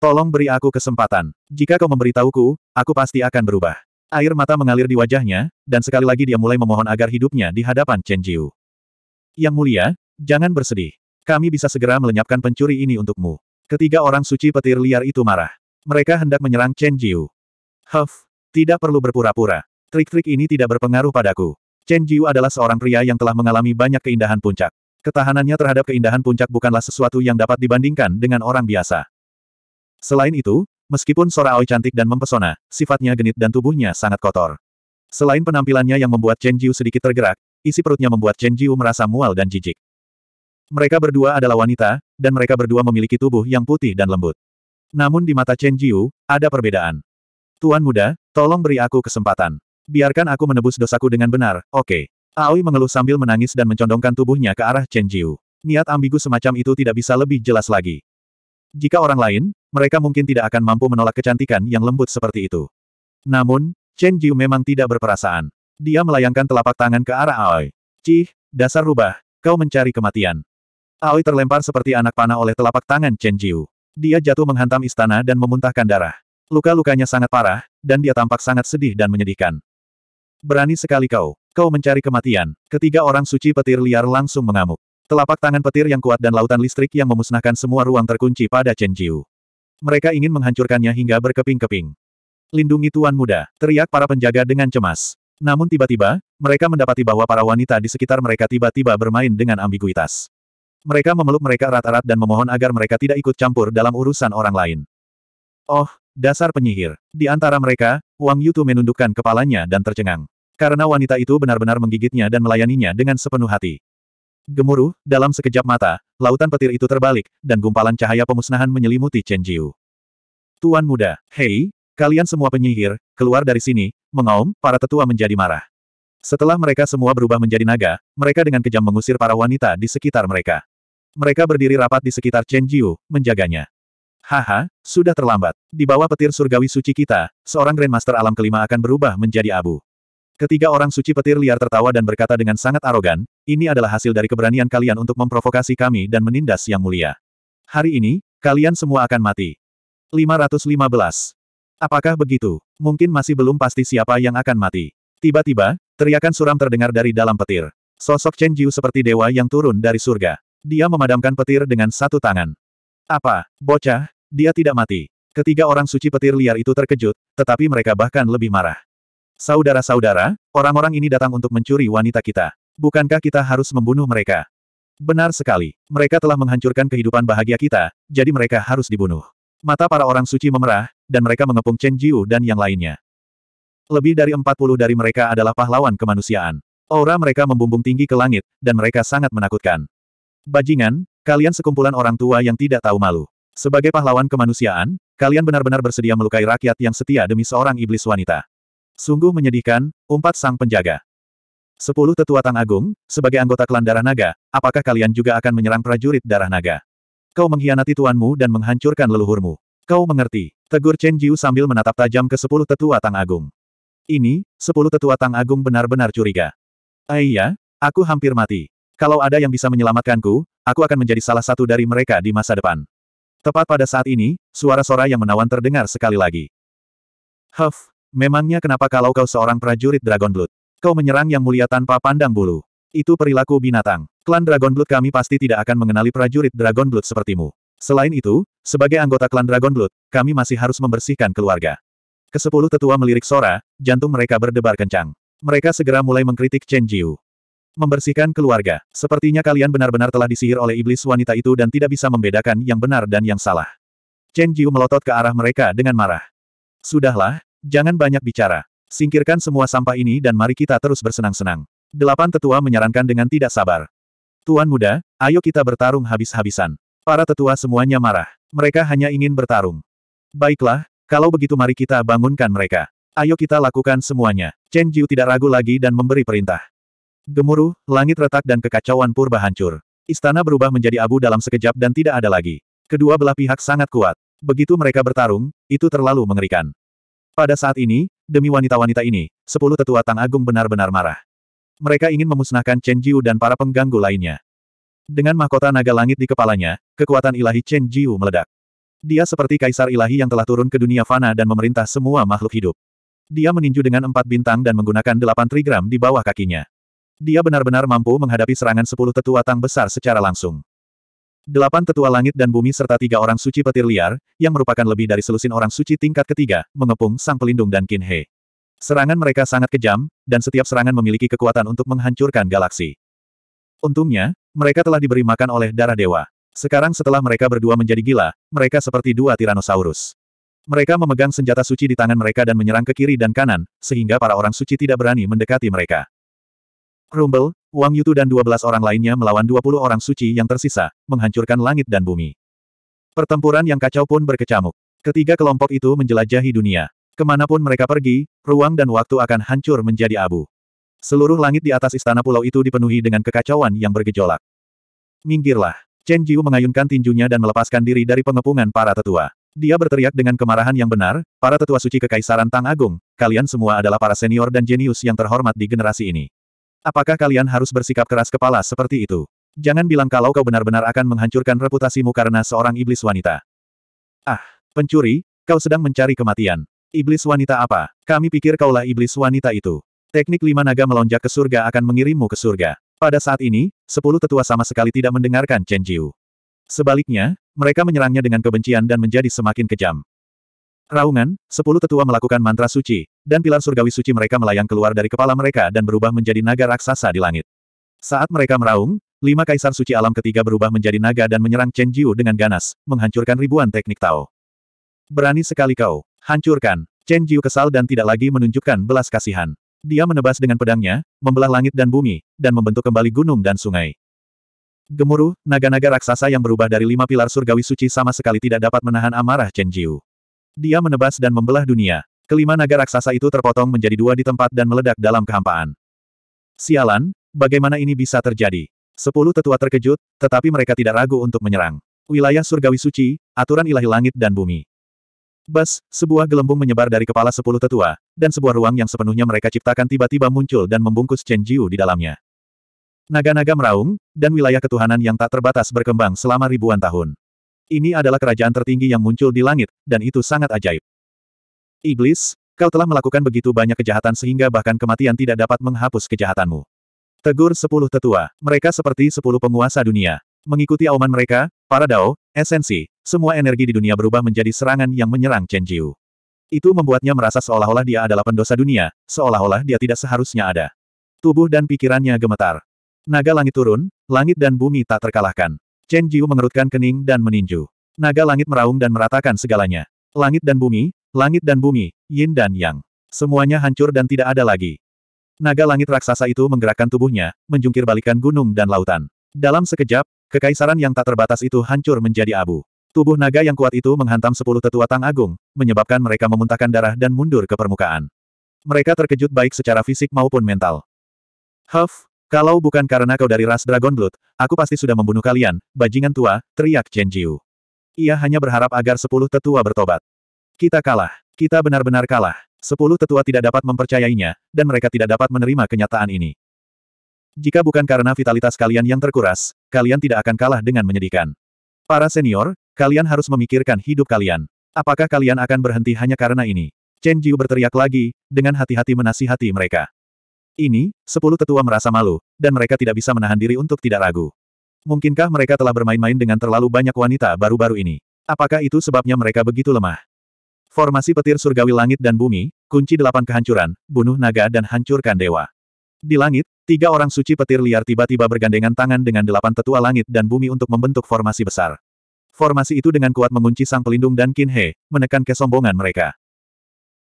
Tolong beri aku kesempatan. Jika kau memberitahuku, aku pasti akan berubah. Air mata mengalir di wajahnya, dan sekali lagi dia mulai memohon agar hidupnya di hadapan Chen Jiu. Yang mulia, jangan bersedih. Kami bisa segera melenyapkan pencuri ini untukmu. Ketiga orang suci petir liar itu marah. Mereka hendak menyerang Chen Jiu. Huff, tidak perlu berpura-pura. Trik-trik ini tidak berpengaruh padaku. Chen Jiu adalah seorang pria yang telah mengalami banyak keindahan puncak. Ketahanannya terhadap keindahan puncak bukanlah sesuatu yang dapat dibandingkan dengan orang biasa. Selain itu, meskipun Sora Aoi cantik dan mempesona, sifatnya genit dan tubuhnya sangat kotor. Selain penampilannya yang membuat Chen Jiu sedikit tergerak, isi perutnya membuat Chen Jiu merasa mual dan jijik. Mereka berdua adalah wanita, dan mereka berdua memiliki tubuh yang putih dan lembut. Namun di mata Chen Jiu, ada perbedaan. Tuan muda, tolong beri aku kesempatan. Biarkan aku menebus dosaku dengan benar, oke. Okay. Aoi mengeluh sambil menangis dan mencondongkan tubuhnya ke arah Chen Jiu. Niat ambigu semacam itu tidak bisa lebih jelas lagi. Jika orang lain, mereka mungkin tidak akan mampu menolak kecantikan yang lembut seperti itu. Namun, Chen Jiu memang tidak berperasaan. Dia melayangkan telapak tangan ke arah Aoi. Cih, dasar rubah, kau mencari kematian. Aoi terlempar seperti anak panah oleh telapak tangan Chen Jiu. Dia jatuh menghantam istana dan memuntahkan darah. Luka-lukanya sangat parah, dan dia tampak sangat sedih dan menyedihkan. Berani sekali kau. Kau mencari kematian. Ketiga orang suci petir liar langsung mengamuk. Telapak tangan petir yang kuat dan lautan listrik yang memusnahkan semua ruang terkunci pada Chen Jiu. Mereka ingin menghancurkannya hingga berkeping-keping. Lindungi Tuan Muda, teriak para penjaga dengan cemas. Namun tiba-tiba, mereka mendapati bahwa para wanita di sekitar mereka tiba-tiba bermain dengan ambiguitas. Mereka memeluk mereka erat-erat dan memohon agar mereka tidak ikut campur dalam urusan orang lain. Oh, dasar penyihir. Di antara mereka, Wang Yutu menundukkan kepalanya dan tercengang. Karena wanita itu benar-benar menggigitnya dan melayaninya dengan sepenuh hati. Gemuruh, dalam sekejap mata, lautan petir itu terbalik, dan gumpalan cahaya pemusnahan menyelimuti Chen Jiu. Tuan muda, hei, kalian semua penyihir, keluar dari sini, mengaum, para tetua menjadi marah. Setelah mereka semua berubah menjadi naga, mereka dengan kejam mengusir para wanita di sekitar mereka. Mereka berdiri rapat di sekitar Chen Jiu, menjaganya. Haha, sudah terlambat. Di bawah petir surgawi suci kita, seorang Grandmaster alam kelima akan berubah menjadi abu. Ketiga orang suci petir liar tertawa dan berkata dengan sangat arogan, ini adalah hasil dari keberanian kalian untuk memprovokasi kami dan menindas yang mulia. Hari ini, kalian semua akan mati. 515. Apakah begitu? Mungkin masih belum pasti siapa yang akan mati. Tiba-tiba, teriakan suram terdengar dari dalam petir. Sosok Chen Jiu seperti dewa yang turun dari surga. Dia memadamkan petir dengan satu tangan. Apa? Bocah? Dia tidak mati. Ketiga orang suci petir liar itu terkejut, tetapi mereka bahkan lebih marah. Saudara-saudara, orang-orang ini datang untuk mencuri wanita kita. Bukankah kita harus membunuh mereka? Benar sekali. Mereka telah menghancurkan kehidupan bahagia kita, jadi mereka harus dibunuh. Mata para orang suci memerah, dan mereka mengepung Chen Jiu dan yang lainnya. Lebih dari 40 dari mereka adalah pahlawan kemanusiaan. Aura mereka membumbung tinggi ke langit, dan mereka sangat menakutkan. Bajingan, kalian sekumpulan orang tua yang tidak tahu malu. Sebagai pahlawan kemanusiaan, kalian benar-benar bersedia melukai rakyat yang setia demi seorang iblis wanita. Sungguh menyedihkan, umpat sang penjaga. Sepuluh tetua Tang Agung, sebagai anggota klan darah naga, apakah kalian juga akan menyerang prajurit darah naga? Kau mengkhianati tuanmu dan menghancurkan leluhurmu. Kau mengerti, tegur Chen Jiu sambil menatap tajam ke sepuluh tetua Tang Agung. Ini, sepuluh tetua Tang Agung benar-benar curiga. Aiyah, ah aku hampir mati. Kalau ada yang bisa menyelamatkanku, aku akan menjadi salah satu dari mereka di masa depan. Tepat pada saat ini, suara Sora yang menawan terdengar sekali lagi. Huff, memangnya kenapa kalau kau seorang prajurit Dragon Blood? Kau menyerang yang mulia tanpa pandang bulu. Itu perilaku binatang. Klan Dragon Blood kami pasti tidak akan mengenali prajurit Dragon Blood sepertimu. Selain itu, sebagai anggota klan Dragon Blood, kami masih harus membersihkan keluarga. Kesepuluh tetua melirik Sora, jantung mereka berdebar kencang. Mereka segera mulai mengkritik Chen Jiu. Membersihkan keluarga. Sepertinya kalian benar-benar telah disihir oleh iblis wanita itu dan tidak bisa membedakan yang benar dan yang salah. Chen Jiu melotot ke arah mereka dengan marah. Sudahlah, jangan banyak bicara. Singkirkan semua sampah ini dan mari kita terus bersenang-senang. Delapan tetua menyarankan dengan tidak sabar. Tuan muda, ayo kita bertarung habis-habisan. Para tetua semuanya marah. Mereka hanya ingin bertarung. Baiklah, kalau begitu mari kita bangunkan mereka. Ayo kita lakukan semuanya. Chen Jiu tidak ragu lagi dan memberi perintah. Gemuruh, langit retak dan kekacauan purba hancur. Istana berubah menjadi abu dalam sekejap dan tidak ada lagi. Kedua belah pihak sangat kuat. Begitu mereka bertarung, itu terlalu mengerikan. Pada saat ini, demi wanita-wanita ini, sepuluh tetua Tang Agung benar-benar marah. Mereka ingin memusnahkan Chen Jiu dan para pengganggu lainnya. Dengan mahkota naga langit di kepalanya, kekuatan ilahi Chen Jiu meledak. Dia seperti kaisar ilahi yang telah turun ke dunia fana dan memerintah semua makhluk hidup. Dia meninju dengan empat bintang dan menggunakan delapan trigram di bawah kakinya. Dia benar-benar mampu menghadapi serangan sepuluh tetua tang besar secara langsung. Delapan tetua langit dan bumi serta tiga orang suci petir liar, yang merupakan lebih dari selusin orang suci tingkat ketiga, mengepung sang pelindung dan Qin He. Serangan mereka sangat kejam, dan setiap serangan memiliki kekuatan untuk menghancurkan galaksi. Untungnya, mereka telah diberi makan oleh darah dewa. Sekarang setelah mereka berdua menjadi gila, mereka seperti dua tiranosaurus. Mereka memegang senjata suci di tangan mereka dan menyerang ke kiri dan kanan, sehingga para orang suci tidak berani mendekati mereka. Rumble, Wang Yutu dan 12 orang lainnya melawan 20 orang suci yang tersisa, menghancurkan langit dan bumi. Pertempuran yang kacau pun berkecamuk. Ketiga kelompok itu menjelajahi dunia. Kemanapun mereka pergi, ruang dan waktu akan hancur menjadi abu. Seluruh langit di atas istana pulau itu dipenuhi dengan kekacauan yang bergejolak. Minggirlah. Chen Jiu mengayunkan tinjunya dan melepaskan diri dari pengepungan para tetua. Dia berteriak dengan kemarahan yang benar, para tetua suci kekaisaran Tang Agung, kalian semua adalah para senior dan jenius yang terhormat di generasi ini. Apakah kalian harus bersikap keras kepala seperti itu? Jangan bilang kalau kau benar-benar akan menghancurkan reputasimu karena seorang iblis wanita. Ah, pencuri, kau sedang mencari kematian. Iblis wanita apa? Kami pikir kaulah iblis wanita itu. Teknik lima naga melonjak ke surga akan mengirimmu ke surga. Pada saat ini, sepuluh tetua sama sekali tidak mendengarkan Chen Jiu. Sebaliknya, mereka menyerangnya dengan kebencian dan menjadi semakin kejam. Raungan, sepuluh tetua melakukan mantra suci, dan pilar surgawi suci mereka melayang keluar dari kepala mereka dan berubah menjadi naga raksasa di langit. Saat mereka meraung, lima kaisar suci alam ketiga berubah menjadi naga dan menyerang Chen Jiu dengan ganas, menghancurkan ribuan teknik Tao. Berani sekali kau, hancurkan. Chen Jiu kesal dan tidak lagi menunjukkan belas kasihan. Dia menebas dengan pedangnya, membelah langit dan bumi, dan membentuk kembali gunung dan sungai. Gemuruh, naga-naga raksasa yang berubah dari lima pilar surgawi suci sama sekali tidak dapat menahan amarah Chen Jiu. Dia menebas dan membelah dunia. Kelima naga raksasa itu terpotong menjadi dua di tempat dan meledak dalam kehampaan. Sialan, bagaimana ini bisa terjadi? Sepuluh tetua terkejut, tetapi mereka tidak ragu untuk menyerang. Wilayah surgawi suci, aturan ilahi langit dan bumi. Bas, sebuah gelembung menyebar dari kepala sepuluh tetua, dan sebuah ruang yang sepenuhnya mereka ciptakan tiba-tiba muncul dan membungkus Chen Jiu di dalamnya. Naga-naga meraung, dan wilayah ketuhanan yang tak terbatas berkembang selama ribuan tahun. Ini adalah kerajaan tertinggi yang muncul di langit, dan itu sangat ajaib. Iblis, kau telah melakukan begitu banyak kejahatan sehingga bahkan kematian tidak dapat menghapus kejahatanmu. Tegur sepuluh tetua, mereka seperti sepuluh penguasa dunia. Mengikuti auman mereka, para dao, esensi, semua energi di dunia berubah menjadi serangan yang menyerang Chen Jiu. Itu membuatnya merasa seolah-olah dia adalah pendosa dunia, seolah-olah dia tidak seharusnya ada. Tubuh dan pikirannya gemetar. Naga langit turun, langit dan bumi tak terkalahkan. Chen Jiu mengerutkan kening dan meninju. Naga langit meraung dan meratakan segalanya. Langit dan bumi, langit dan bumi, yin dan yang. Semuanya hancur dan tidak ada lagi. Naga langit raksasa itu menggerakkan tubuhnya, menjungkir balikan gunung dan lautan. Dalam sekejap, kekaisaran yang tak terbatas itu hancur menjadi abu. Tubuh naga yang kuat itu menghantam sepuluh tetua Tang Agung, menyebabkan mereka memuntahkan darah dan mundur ke permukaan. Mereka terkejut baik secara fisik maupun mental. Huff, kalau bukan karena kau dari ras Dragon Blood, aku pasti sudah membunuh kalian, bajingan tua, teriak Chen Jiu. Ia hanya berharap agar sepuluh tetua bertobat. Kita kalah. Kita benar-benar kalah. Sepuluh tetua tidak dapat mempercayainya, dan mereka tidak dapat menerima kenyataan ini. Jika bukan karena vitalitas kalian yang terkuras, kalian tidak akan kalah dengan menyedihkan. Para senior, kalian harus memikirkan hidup kalian. Apakah kalian akan berhenti hanya karena ini? Chen Jiu berteriak lagi, dengan hati-hati menasihati mereka. Ini, sepuluh tetua merasa malu, dan mereka tidak bisa menahan diri untuk tidak ragu. Mungkinkah mereka telah bermain-main dengan terlalu banyak wanita baru-baru ini? Apakah itu sebabnya mereka begitu lemah? Formasi petir surgawi langit dan bumi, kunci delapan kehancuran, bunuh naga dan hancurkan dewa. Di langit, tiga orang suci petir liar tiba-tiba bergandengan tangan dengan delapan tetua langit dan bumi untuk membentuk formasi besar. Formasi itu dengan kuat mengunci sang pelindung dan kinhe, menekan kesombongan mereka.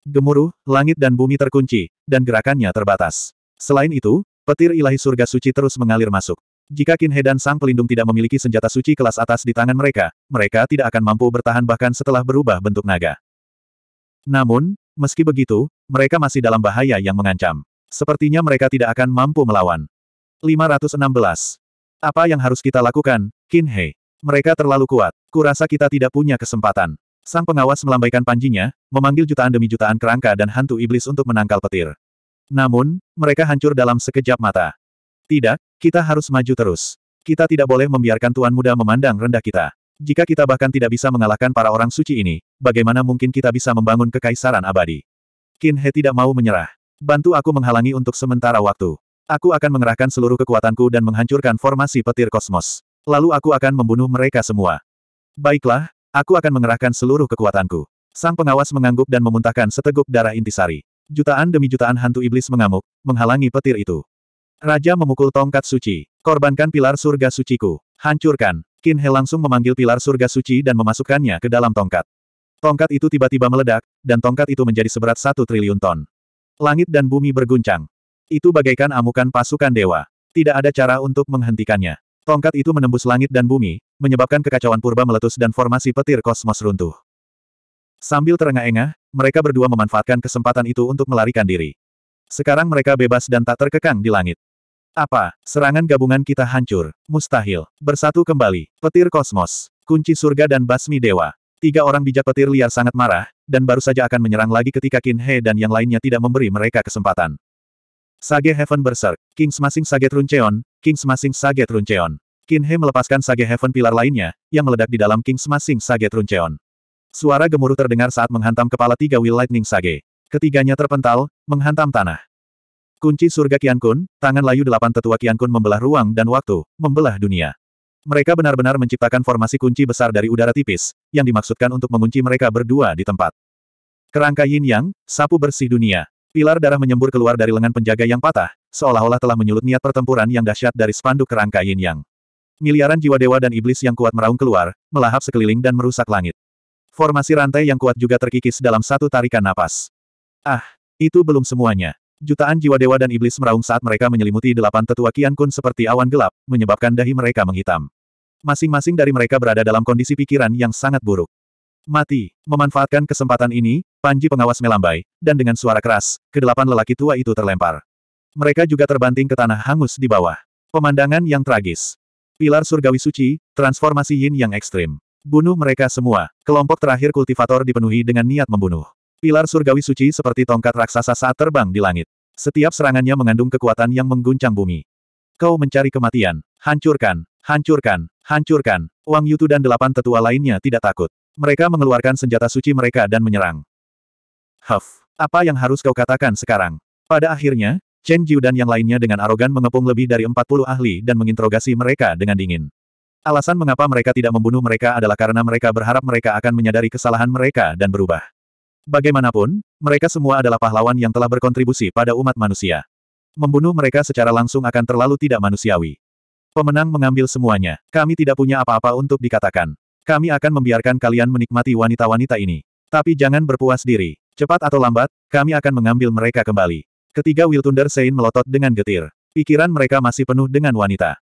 Gemuruh, langit dan bumi terkunci, dan gerakannya terbatas. Selain itu, petir ilahi surga suci terus mengalir masuk. Jika Kinhe dan Sang Pelindung tidak memiliki senjata suci kelas atas di tangan mereka, mereka tidak akan mampu bertahan bahkan setelah berubah bentuk naga. Namun, meski begitu, mereka masih dalam bahaya yang mengancam. Sepertinya mereka tidak akan mampu melawan. 516. Apa yang harus kita lakukan, Kinhe? Mereka terlalu kuat. Kurasa kita tidak punya kesempatan. Sang pengawas melambaikan panjinya, memanggil jutaan demi jutaan kerangka dan hantu iblis untuk menangkal petir. Namun, mereka hancur dalam sekejap mata. Tidak, kita harus maju terus. Kita tidak boleh membiarkan Tuan Muda memandang rendah kita. Jika kita bahkan tidak bisa mengalahkan para orang suci ini, bagaimana mungkin kita bisa membangun kekaisaran abadi? Qin He tidak mau menyerah. Bantu aku menghalangi untuk sementara waktu. Aku akan mengerahkan seluruh kekuatanku dan menghancurkan formasi petir kosmos. Lalu aku akan membunuh mereka semua. Baiklah, Aku akan mengerahkan seluruh kekuatanku. Sang pengawas mengangguk dan memuntahkan seteguk darah intisari. Jutaan demi jutaan hantu iblis mengamuk, menghalangi petir itu. Raja memukul tongkat suci. Korbankan pilar surga suciku. Hancurkan. Qin He langsung memanggil pilar surga suci dan memasukkannya ke dalam tongkat. Tongkat itu tiba-tiba meledak, dan tongkat itu menjadi seberat satu triliun ton. Langit dan bumi berguncang. Itu bagaikan amukan pasukan dewa. Tidak ada cara untuk menghentikannya. Tongkat itu menembus langit dan bumi, menyebabkan kekacauan purba meletus dan formasi petir kosmos runtuh. Sambil terengah-engah, mereka berdua memanfaatkan kesempatan itu untuk melarikan diri. Sekarang mereka bebas dan tak terkekang di langit. Apa? Serangan gabungan kita hancur. Mustahil. Bersatu kembali. Petir kosmos. Kunci surga dan basmi dewa. Tiga orang bijak petir liar sangat marah, dan baru saja akan menyerang lagi ketika Kin He dan yang lainnya tidak memberi mereka kesempatan. Sage Heaven Berserk. King Smashing sage Runcheon. King Smashing sage Runcheon. Qin He melepaskan Sage Heaven Pilar lainnya, yang meledak di dalam King Smashing Sage Truncheon. Suara gemuruh terdengar saat menghantam kepala tiga Will Lightning Sage. Ketiganya terpental, menghantam tanah. Kunci surga Kian Kun, tangan layu delapan tetua Kian Kun membelah ruang dan waktu, membelah dunia. Mereka benar-benar menciptakan formasi kunci besar dari udara tipis, yang dimaksudkan untuk mengunci mereka berdua di tempat. Kerangka yin yang, sapu bersih dunia. Pilar darah menyembur keluar dari lengan penjaga yang patah, seolah-olah telah menyulut niat pertempuran yang dahsyat dari spanduk kerangka yin yang miliaran jiwa dewa dan iblis yang kuat meraung keluar, melahap sekeliling dan merusak langit. Formasi rantai yang kuat juga terkikis dalam satu tarikan napas. Ah, itu belum semuanya. Jutaan jiwa dewa dan iblis meraung saat mereka menyelimuti delapan tetua Kian Kun seperti awan gelap, menyebabkan dahi mereka menghitam. Masing-masing dari mereka berada dalam kondisi pikiran yang sangat buruk. Mati. Memanfaatkan kesempatan ini, Panji pengawas melambai, dan dengan suara keras, kedelapan lelaki tua itu terlempar. Mereka juga terbanting ke tanah hangus di bawah. Pemandangan yang tragis. Pilar surgawi suci, transformasi yin yang ekstrim. Bunuh mereka semua. Kelompok terakhir kultivator dipenuhi dengan niat membunuh. Pilar surgawi suci seperti tongkat raksasa saat terbang di langit. Setiap serangannya mengandung kekuatan yang mengguncang bumi. Kau mencari kematian. Hancurkan, hancurkan, hancurkan. Wang Yutu dan delapan tetua lainnya tidak takut. Mereka mengeluarkan senjata suci mereka dan menyerang. Huff, apa yang harus kau katakan sekarang? Pada akhirnya, Chen Jiu dan yang lainnya dengan arogan mengepung lebih dari 40 ahli dan menginterogasi mereka dengan dingin. Alasan mengapa mereka tidak membunuh mereka adalah karena mereka berharap mereka akan menyadari kesalahan mereka dan berubah. Bagaimanapun, mereka semua adalah pahlawan yang telah berkontribusi pada umat manusia. Membunuh mereka secara langsung akan terlalu tidak manusiawi. Pemenang mengambil semuanya. Kami tidak punya apa-apa untuk dikatakan. Kami akan membiarkan kalian menikmati wanita-wanita ini. Tapi jangan berpuas diri. Cepat atau lambat, kami akan mengambil mereka kembali. Ketiga Thunder Sein melotot dengan getir. Pikiran mereka masih penuh dengan wanita.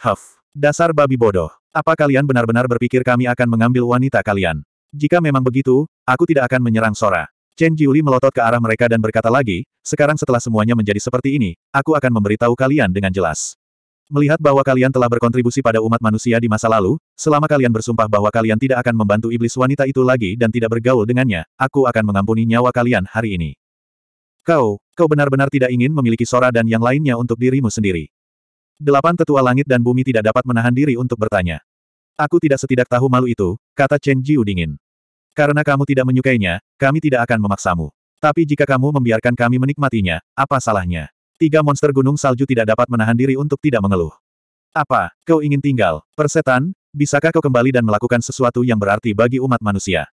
Huff. Dasar babi bodoh. Apa kalian benar-benar berpikir kami akan mengambil wanita kalian? Jika memang begitu, aku tidak akan menyerang Sora. Chen Jiuli melotot ke arah mereka dan berkata lagi, sekarang setelah semuanya menjadi seperti ini, aku akan memberitahu kalian dengan jelas. Melihat bahwa kalian telah berkontribusi pada umat manusia di masa lalu, selama kalian bersumpah bahwa kalian tidak akan membantu iblis wanita itu lagi dan tidak bergaul dengannya, aku akan mengampuni nyawa kalian hari ini. Kau, kau benar-benar tidak ingin memiliki Sora dan yang lainnya untuk dirimu sendiri. Delapan tetua langit dan bumi tidak dapat menahan diri untuk bertanya. Aku tidak setidak tahu malu itu, kata Chen Jiu dingin. Karena kamu tidak menyukainya, kami tidak akan memaksamu. Tapi jika kamu membiarkan kami menikmatinya, apa salahnya? Tiga monster gunung salju tidak dapat menahan diri untuk tidak mengeluh. Apa, kau ingin tinggal, persetan, bisakah kau kembali dan melakukan sesuatu yang berarti bagi umat manusia?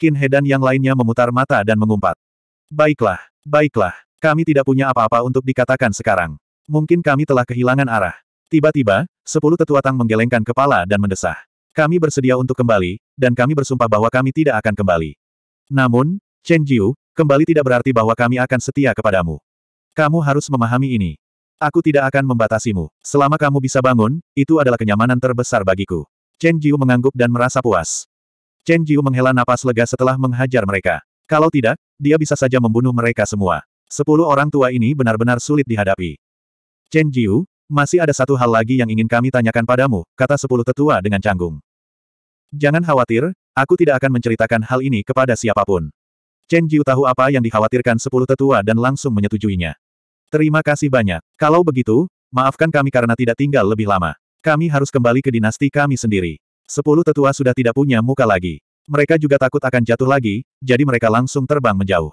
Qin He dan yang lainnya memutar mata dan mengumpat. Baiklah, Baiklah, kami tidak punya apa-apa untuk dikatakan sekarang. Mungkin kami telah kehilangan arah. Tiba-tiba, sepuluh tetua Tang menggelengkan kepala dan mendesah. Kami bersedia untuk kembali, dan kami bersumpah bahwa kami tidak akan kembali. Namun, Chen Jiu, kembali tidak berarti bahwa kami akan setia kepadamu. Kamu harus memahami ini. Aku tidak akan membatasimu. Selama kamu bisa bangun, itu adalah kenyamanan terbesar bagiku. Chen Jiu mengangguk dan merasa puas. Chen Jiu menghela napas lega setelah menghajar mereka. Kalau tidak, dia bisa saja membunuh mereka semua. Sepuluh orang tua ini benar-benar sulit dihadapi. Chen Jiu, masih ada satu hal lagi yang ingin kami tanyakan padamu, kata sepuluh tetua dengan canggung. Jangan khawatir, aku tidak akan menceritakan hal ini kepada siapapun. Chen Jiu tahu apa yang dikhawatirkan sepuluh tetua dan langsung menyetujuinya. Terima kasih banyak. Kalau begitu, maafkan kami karena tidak tinggal lebih lama. Kami harus kembali ke dinasti kami sendiri. Sepuluh tetua sudah tidak punya muka lagi. Mereka juga takut akan jatuh lagi, jadi mereka langsung terbang menjauh.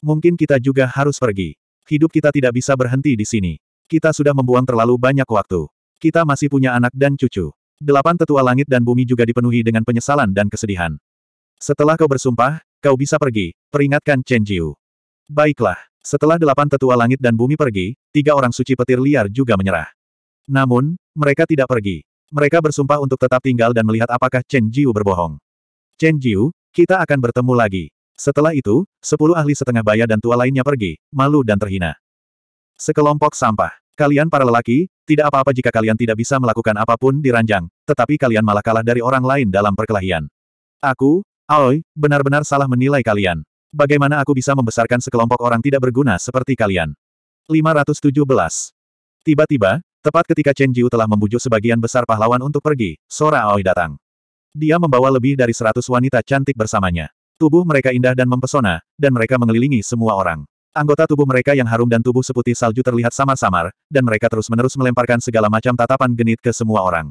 Mungkin kita juga harus pergi. Hidup kita tidak bisa berhenti di sini. Kita sudah membuang terlalu banyak waktu. Kita masih punya anak dan cucu. Delapan tetua langit dan bumi juga dipenuhi dengan penyesalan dan kesedihan. Setelah kau bersumpah, kau bisa pergi, peringatkan Chen Jiu. Baiklah, setelah delapan tetua langit dan bumi pergi, tiga orang suci petir liar juga menyerah. Namun, mereka tidak pergi. Mereka bersumpah untuk tetap tinggal dan melihat apakah Chen Jiu berbohong. Chen Jiu, kita akan bertemu lagi. Setelah itu, sepuluh ahli setengah baya dan tua lainnya pergi, malu dan terhina. Sekelompok sampah. Kalian para lelaki, tidak apa-apa jika kalian tidak bisa melakukan apapun di ranjang, tetapi kalian malah kalah dari orang lain dalam perkelahian. Aku, Aoi, benar-benar salah menilai kalian. Bagaimana aku bisa membesarkan sekelompok orang tidak berguna seperti kalian? 517. Tiba-tiba, tepat ketika Chen Jiu telah membujuk sebagian besar pahlawan untuk pergi, Sora Aoi datang. Dia membawa lebih dari seratus wanita cantik bersamanya. Tubuh mereka indah dan mempesona, dan mereka mengelilingi semua orang. Anggota tubuh mereka yang harum dan tubuh seputih salju terlihat samar-samar, dan mereka terus-menerus melemparkan segala macam tatapan genit ke semua orang.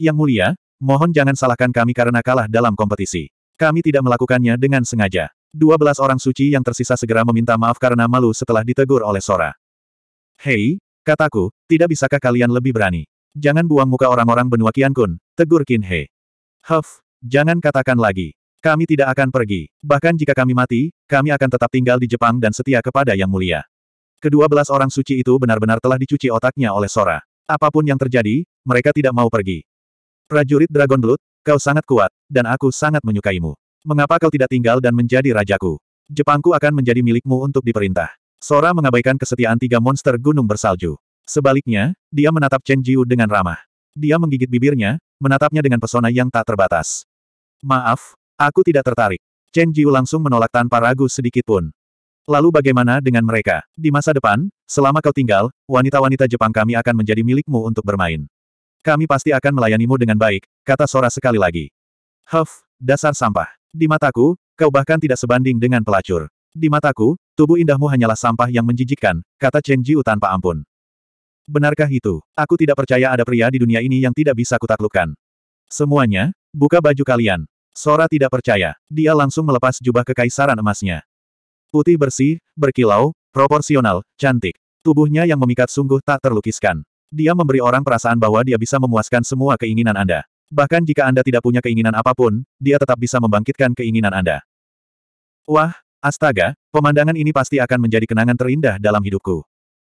Yang mulia, mohon jangan salahkan kami karena kalah dalam kompetisi. Kami tidak melakukannya dengan sengaja. Dua belas orang suci yang tersisa segera meminta maaf karena malu setelah ditegur oleh Sora. Hei, kataku, tidak bisakah kalian lebih berani? Jangan buang muka orang-orang benua Kiankun, tegur Kinhe. Huff, jangan katakan lagi. Kami tidak akan pergi. Bahkan jika kami mati, kami akan tetap tinggal di Jepang dan setia kepada Yang Mulia. Kedua belas orang suci itu benar-benar telah dicuci otaknya oleh Sora. Apapun yang terjadi, mereka tidak mau pergi. Prajurit Dragon Blood, kau sangat kuat, dan aku sangat menyukaimu. Mengapa kau tidak tinggal dan menjadi rajaku? Jepangku akan menjadi milikmu untuk diperintah. Sora mengabaikan kesetiaan tiga monster gunung bersalju. Sebaliknya, dia menatap Chen Jiu dengan ramah. Dia menggigit bibirnya, menatapnya dengan pesona yang tak terbatas. Maaf, aku tidak tertarik. Chen Jiu langsung menolak tanpa ragu sedikitpun. Lalu bagaimana dengan mereka? Di masa depan, selama kau tinggal, wanita-wanita Jepang kami akan menjadi milikmu untuk bermain. Kami pasti akan melayanimu dengan baik, kata Sora sekali lagi. Huff, dasar sampah. Di mataku, kau bahkan tidak sebanding dengan pelacur. Di mataku, tubuh indahmu hanyalah sampah yang menjijikkan, kata Chen Jiu tanpa ampun. Benarkah itu? Aku tidak percaya ada pria di dunia ini yang tidak bisa kutaklukkan. Semuanya, buka baju kalian. Sora tidak percaya. Dia langsung melepas jubah kekaisaran emasnya. Putih bersih, berkilau, proporsional, cantik. Tubuhnya yang memikat sungguh tak terlukiskan. Dia memberi orang perasaan bahwa dia bisa memuaskan semua keinginan Anda. Bahkan jika Anda tidak punya keinginan apapun, dia tetap bisa membangkitkan keinginan Anda. Wah, astaga, pemandangan ini pasti akan menjadi kenangan terindah dalam hidupku.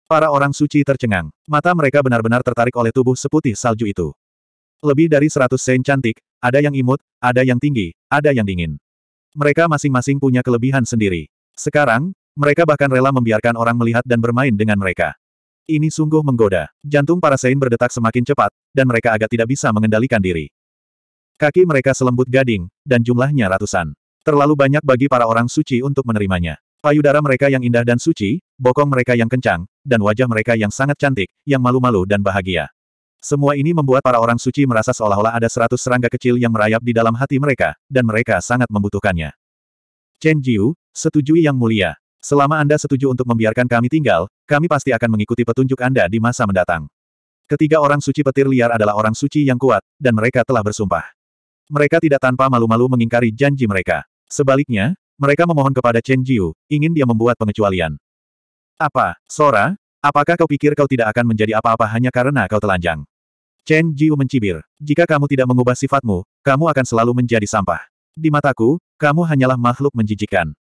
Para orang suci tercengang. Mata mereka benar-benar tertarik oleh tubuh seputih salju itu. Lebih dari seratus sen cantik, ada yang imut, ada yang tinggi, ada yang dingin. Mereka masing-masing punya kelebihan sendiri. Sekarang, mereka bahkan rela membiarkan orang melihat dan bermain dengan mereka. Ini sungguh menggoda. Jantung para Sein berdetak semakin cepat, dan mereka agak tidak bisa mengendalikan diri. Kaki mereka selembut gading, dan jumlahnya ratusan. Terlalu banyak bagi para orang suci untuk menerimanya. Payudara mereka yang indah dan suci, bokong mereka yang kencang, dan wajah mereka yang sangat cantik, yang malu-malu dan bahagia. Semua ini membuat para orang suci merasa seolah-olah ada seratus serangga kecil yang merayap di dalam hati mereka, dan mereka sangat membutuhkannya. Chen Jiu, setujui yang mulia. Selama Anda setuju untuk membiarkan kami tinggal, kami pasti akan mengikuti petunjuk Anda di masa mendatang. Ketiga orang suci petir liar adalah orang suci yang kuat, dan mereka telah bersumpah. Mereka tidak tanpa malu-malu mengingkari janji mereka. Sebaliknya, mereka memohon kepada Chen Jiu, ingin dia membuat pengecualian. Apa, Sora? Apakah kau pikir kau tidak akan menjadi apa-apa hanya karena kau telanjang? Chen Jiu mencibir. Jika kamu tidak mengubah sifatmu, kamu akan selalu menjadi sampah. Di mataku, kamu hanyalah makhluk menjijikan.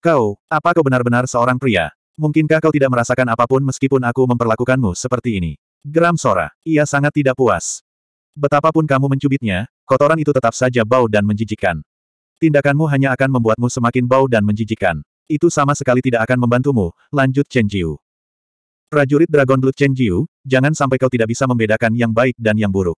Kau, apa kau benar-benar seorang pria? Mungkinkah kau tidak merasakan apapun meskipun aku memperlakukanmu seperti ini? Geram Sora. Ia sangat tidak puas. Betapapun kamu mencubitnya, kotoran itu tetap saja bau dan menjijikan. Tindakanmu hanya akan membuatmu semakin bau dan menjijikan. Itu sama sekali tidak akan membantumu, lanjut Chen Jiu. Prajurit Dragon Blood Chen Jiu, jangan sampai kau tidak bisa membedakan yang baik dan yang buruk.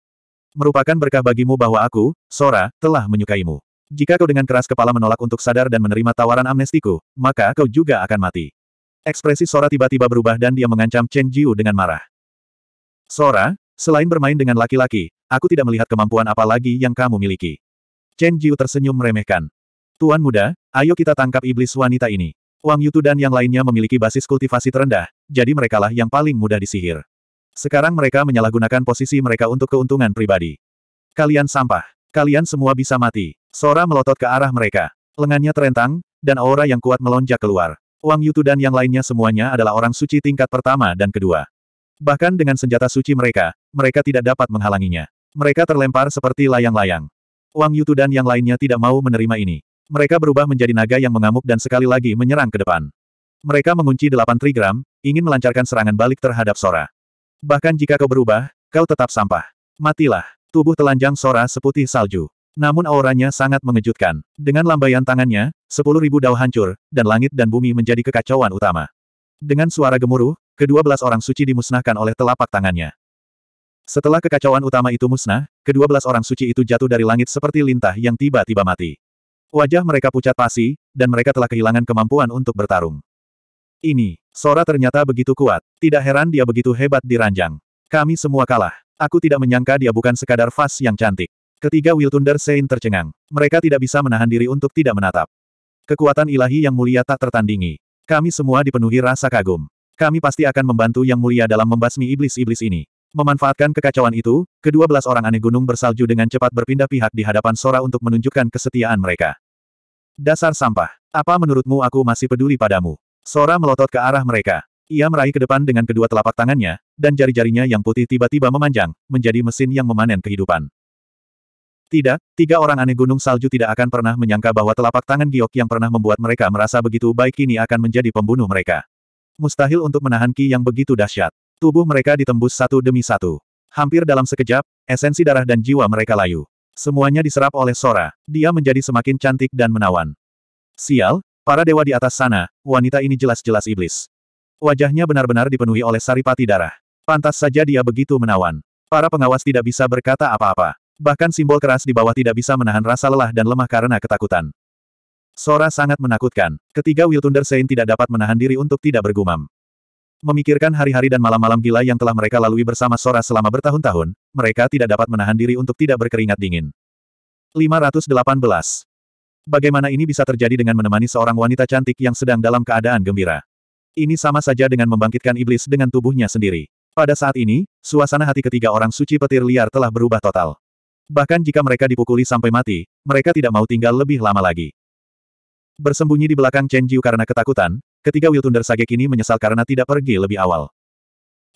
Merupakan berkah bagimu bahwa aku, Sora, telah menyukaimu. Jika kau dengan keras kepala menolak untuk sadar dan menerima tawaran amnestiku, maka kau juga akan mati. Ekspresi Sora tiba-tiba berubah dan dia mengancam Chen Jiu dengan marah. Sora, selain bermain dengan laki-laki, aku tidak melihat kemampuan apa lagi yang kamu miliki. Chen Jiu tersenyum meremehkan. Tuan muda, ayo kita tangkap iblis wanita ini. Wang Yutu dan yang lainnya memiliki basis kultivasi terendah, jadi merekalah yang paling mudah disihir. Sekarang mereka menyalahgunakan posisi mereka untuk keuntungan pribadi. Kalian sampah. Kalian semua bisa mati. Sora melotot ke arah mereka. Lengannya terentang, dan aura yang kuat melonjak keluar. Wang Yutu dan yang lainnya semuanya adalah orang suci tingkat pertama dan kedua. Bahkan dengan senjata suci mereka, mereka tidak dapat menghalanginya. Mereka terlempar seperti layang-layang. Wang Yutu dan yang lainnya tidak mau menerima ini. Mereka berubah menjadi naga yang mengamuk dan sekali lagi menyerang ke depan. Mereka mengunci delapan trigram, ingin melancarkan serangan balik terhadap Sora. Bahkan jika kau berubah, kau tetap sampah. Matilah. Tubuh telanjang Sora seputih salju. Namun auranya sangat mengejutkan. Dengan lambaian tangannya, sepuluh ribu dao hancur, dan langit dan bumi menjadi kekacauan utama. Dengan suara gemuruh, kedua belas orang suci dimusnahkan oleh telapak tangannya. Setelah kekacauan utama itu musnah, kedua belas orang suci itu jatuh dari langit seperti lintah yang tiba-tiba mati. Wajah mereka pucat pasi, dan mereka telah kehilangan kemampuan untuk bertarung. Ini, Sora ternyata begitu kuat. Tidak heran dia begitu hebat di ranjang. Kami semua kalah. Aku tidak menyangka dia bukan sekadar Fas yang cantik. Ketiga Wiltunder Sein tercengang. Mereka tidak bisa menahan diri untuk tidak menatap. Kekuatan ilahi yang mulia tak tertandingi. Kami semua dipenuhi rasa kagum. Kami pasti akan membantu yang mulia dalam membasmi iblis-iblis ini. Memanfaatkan kekacauan itu, kedua belas orang aneh gunung bersalju dengan cepat berpindah pihak di hadapan Sora untuk menunjukkan kesetiaan mereka. Dasar sampah. Apa menurutmu aku masih peduli padamu? Sora melotot ke arah mereka. Ia meraih ke depan dengan kedua telapak tangannya, dan jari-jarinya yang putih tiba-tiba memanjang, menjadi mesin yang memanen kehidupan. Tidak, tiga orang aneh gunung salju tidak akan pernah menyangka bahwa telapak tangan giok yang pernah membuat mereka merasa begitu baik kini akan menjadi pembunuh mereka. Mustahil untuk menahan ki yang begitu dahsyat. Tubuh mereka ditembus satu demi satu. Hampir dalam sekejap, esensi darah dan jiwa mereka layu. Semuanya diserap oleh Sora. Dia menjadi semakin cantik dan menawan. Sial, para dewa di atas sana, wanita ini jelas-jelas iblis. Wajahnya benar-benar dipenuhi oleh saripati darah. Pantas saja dia begitu menawan. Para pengawas tidak bisa berkata apa-apa. Bahkan simbol keras di bawah tidak bisa menahan rasa lelah dan lemah karena ketakutan. Sora sangat menakutkan. Ketiga Will Thunder Saint tidak dapat menahan diri untuk tidak bergumam. Memikirkan hari-hari dan malam-malam gila yang telah mereka lalui bersama Sora selama bertahun-tahun, mereka tidak dapat menahan diri untuk tidak berkeringat dingin. 518. Bagaimana ini bisa terjadi dengan menemani seorang wanita cantik yang sedang dalam keadaan gembira? Ini sama saja dengan membangkitkan iblis dengan tubuhnya sendiri. Pada saat ini, suasana hati ketiga orang suci petir liar telah berubah total. Bahkan jika mereka dipukuli sampai mati, mereka tidak mau tinggal lebih lama lagi. Bersembunyi di belakang Chen Jiu karena ketakutan, ketiga Will Thunder Sage kini menyesal karena tidak pergi lebih awal.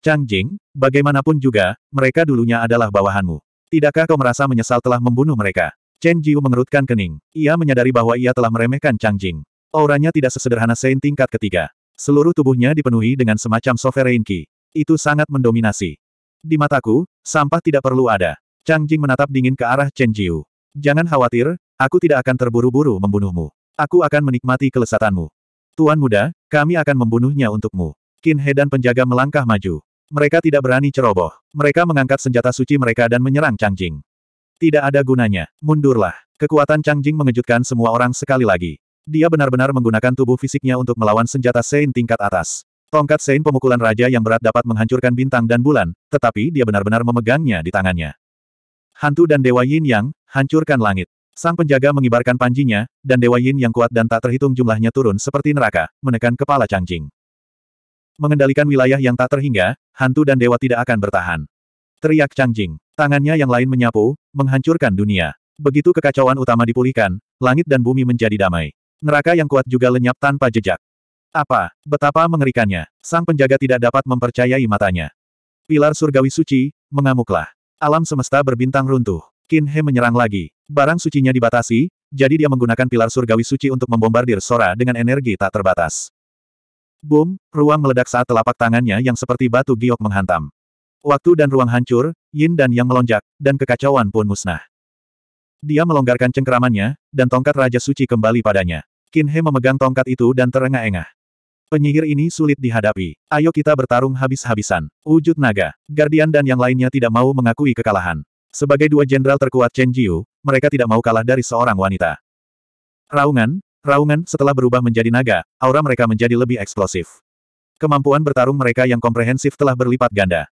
Chang Jing, bagaimanapun juga, mereka dulunya adalah bawahanmu. Tidakkah kau merasa menyesal telah membunuh mereka? Chen Jiu mengerutkan kening. Ia menyadari bahwa ia telah meremehkan Chang Jing. Auranya tidak sesederhana saint tingkat ketiga. Seluruh tubuhnya dipenuhi dengan semacam sovereign ki. Itu sangat mendominasi. Di mataku, sampah tidak perlu ada. Chang Jing menatap dingin ke arah Chen Jiu. Jangan khawatir, aku tidak akan terburu-buru membunuhmu. Aku akan menikmati kelesatanmu. Tuan muda, kami akan membunuhnya untukmu. Qin He dan penjaga melangkah maju. Mereka tidak berani ceroboh. Mereka mengangkat senjata suci mereka dan menyerang Chang Jing. Tidak ada gunanya. Mundurlah. Kekuatan Chang Jing mengejutkan semua orang sekali lagi. Dia benar-benar menggunakan tubuh fisiknya untuk melawan senjata Sein tingkat atas. Tongkat Sein pemukulan raja yang berat dapat menghancurkan bintang dan bulan, tetapi dia benar-benar memegangnya di tangannya. Hantu dan Dewa Yin Yang, hancurkan langit. Sang penjaga mengibarkan panjinya, dan Dewa Yin yang kuat dan tak terhitung jumlahnya turun seperti neraka, menekan kepala Jing. Mengendalikan wilayah yang tak terhingga, hantu dan dewa tidak akan bertahan. Teriak Jing, Tangannya yang lain menyapu, menghancurkan dunia. Begitu kekacauan utama dipulihkan, langit dan bumi menjadi damai. Neraka yang kuat juga lenyap tanpa jejak. Apa, betapa mengerikannya. Sang penjaga tidak dapat mempercayai matanya. Pilar surgawi suci, mengamuklah. Alam semesta berbintang runtuh. Qin He menyerang lagi. Barang sucinya dibatasi, jadi dia menggunakan pilar surgawi suci untuk membombardir Sora dengan energi tak terbatas. Boom, ruang meledak saat telapak tangannya yang seperti batu giok menghantam. Waktu dan ruang hancur, yin dan yang melonjak, dan kekacauan pun musnah. Dia melonggarkan cengkeramannya, dan tongkat Raja Suci kembali padanya. Qin He memegang tongkat itu dan terengah-engah. Penyihir ini sulit dihadapi. Ayo kita bertarung habis-habisan. Wujud naga, Guardian dan yang lainnya tidak mau mengakui kekalahan. Sebagai dua jenderal terkuat Chen Jiu, mereka tidak mau kalah dari seorang wanita. Raungan, raungan setelah berubah menjadi naga, aura mereka menjadi lebih eksplosif. Kemampuan bertarung mereka yang komprehensif telah berlipat ganda.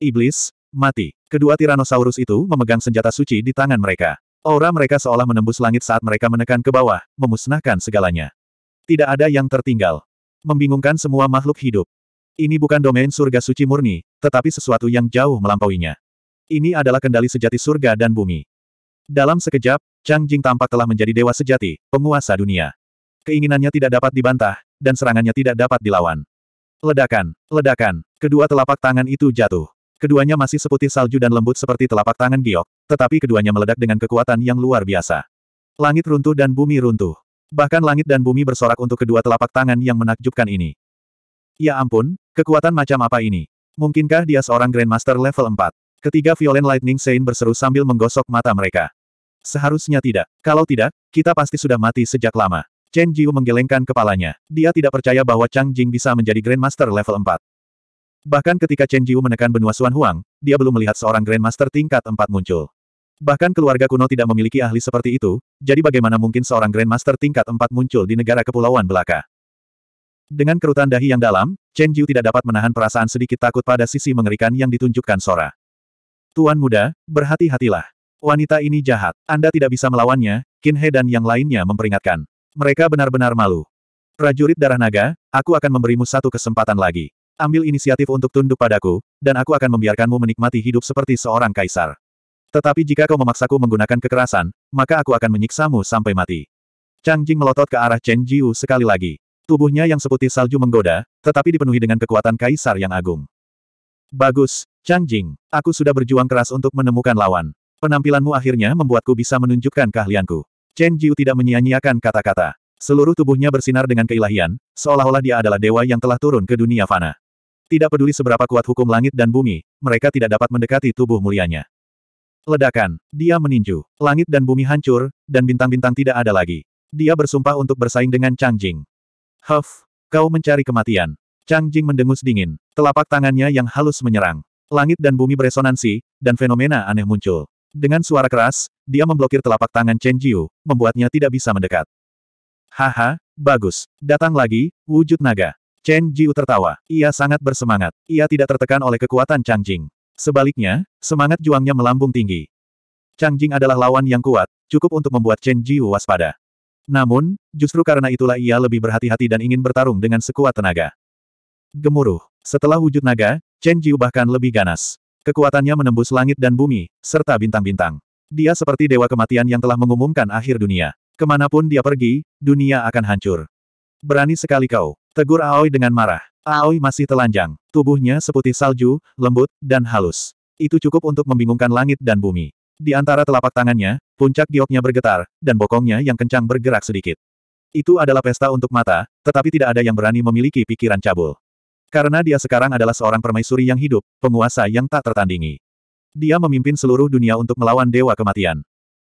Iblis, mati. Kedua Tyrannosaurus itu memegang senjata suci di tangan mereka. Aura mereka seolah menembus langit saat mereka menekan ke bawah, memusnahkan segalanya. Tidak ada yang tertinggal. Membingungkan semua makhluk hidup. Ini bukan domain surga suci murni, tetapi sesuatu yang jauh melampauinya. Ini adalah kendali sejati surga dan bumi. Dalam sekejap, Chang Jing tampak telah menjadi dewa sejati, penguasa dunia. Keinginannya tidak dapat dibantah, dan serangannya tidak dapat dilawan. Ledakan, ledakan, kedua telapak tangan itu jatuh. Keduanya masih seputih salju dan lembut seperti telapak tangan giok, tetapi keduanya meledak dengan kekuatan yang luar biasa. Langit runtuh dan bumi runtuh. Bahkan langit dan bumi bersorak untuk kedua telapak tangan yang menakjubkan ini. Ya ampun, kekuatan macam apa ini? Mungkinkah dia seorang Grandmaster level 4? Ketiga Violent Lightning Sein berseru sambil menggosok mata mereka. Seharusnya tidak. Kalau tidak, kita pasti sudah mati sejak lama. Chen Jiu menggelengkan kepalanya. Dia tidak percaya bahwa Chang Jing bisa menjadi Grandmaster level 4. Bahkan ketika Chen Jiu menekan benua Xuan Huang, dia belum melihat seorang Grandmaster tingkat 4 muncul. Bahkan keluarga kuno tidak memiliki ahli seperti itu, jadi bagaimana mungkin seorang Grandmaster tingkat 4 muncul di negara kepulauan belaka? Dengan kerutan dahi yang dalam, Chen Jiu tidak dapat menahan perasaan sedikit takut pada sisi mengerikan yang ditunjukkan Sora. Tuan muda, berhati-hatilah. Wanita ini jahat. Anda tidak bisa melawannya, Kinhe dan yang lainnya memperingatkan. Mereka benar-benar malu. Prajurit darah naga, aku akan memberimu satu kesempatan lagi. Ambil inisiatif untuk tunduk padaku, dan aku akan membiarkanmu menikmati hidup seperti seorang kaisar. Tetapi jika kau memaksaku menggunakan kekerasan, maka aku akan menyiksamu sampai mati. Chang Jing melotot ke arah Chen Jiu sekali lagi. Tubuhnya yang seputih salju menggoda, tetapi dipenuhi dengan kekuatan kaisar yang agung. Bagus, Chang Jing. Aku sudah berjuang keras untuk menemukan lawan. Penampilanmu akhirnya membuatku bisa menunjukkan keahlianku. Chen Jiu tidak menyia-nyiakan kata-kata. Seluruh tubuhnya bersinar dengan keilahian, seolah-olah dia adalah dewa yang telah turun ke dunia fana. Tidak peduli seberapa kuat hukum langit dan bumi, mereka tidak dapat mendekati tubuh mulianya. Ledakan, dia meninju. Langit dan bumi hancur, dan bintang-bintang tidak ada lagi. Dia bersumpah untuk bersaing dengan Chang Jing. Huff, kau mencari kematian. Chang Jing mendengus dingin. Telapak tangannya yang halus menyerang. Langit dan bumi beresonansi, dan fenomena aneh muncul. Dengan suara keras, dia memblokir telapak tangan Chen Jiu, membuatnya tidak bisa mendekat. Haha, bagus. Datang lagi, wujud naga. Chen Jiu tertawa. Ia sangat bersemangat. Ia tidak tertekan oleh kekuatan Chang Jing. Sebaliknya, semangat juangnya melambung tinggi. Chang Jing adalah lawan yang kuat, cukup untuk membuat Chen Jiu waspada. Namun, justru karena itulah ia lebih berhati-hati dan ingin bertarung dengan sekuat tenaga. Gemuruh. Setelah wujud naga, Chen Jiu bahkan lebih ganas. Kekuatannya menembus langit dan bumi, serta bintang-bintang. Dia seperti dewa kematian yang telah mengumumkan akhir dunia. Kemanapun dia pergi, dunia akan hancur. Berani sekali kau. Tegur Aoi dengan marah. Aoi masih telanjang. Tubuhnya seputih salju, lembut, dan halus. Itu cukup untuk membingungkan langit dan bumi. Di antara telapak tangannya, puncak gioknya bergetar, dan bokongnya yang kencang bergerak sedikit. Itu adalah pesta untuk mata, tetapi tidak ada yang berani memiliki pikiran cabul. Karena dia sekarang adalah seorang permaisuri yang hidup, penguasa yang tak tertandingi. Dia memimpin seluruh dunia untuk melawan Dewa Kematian.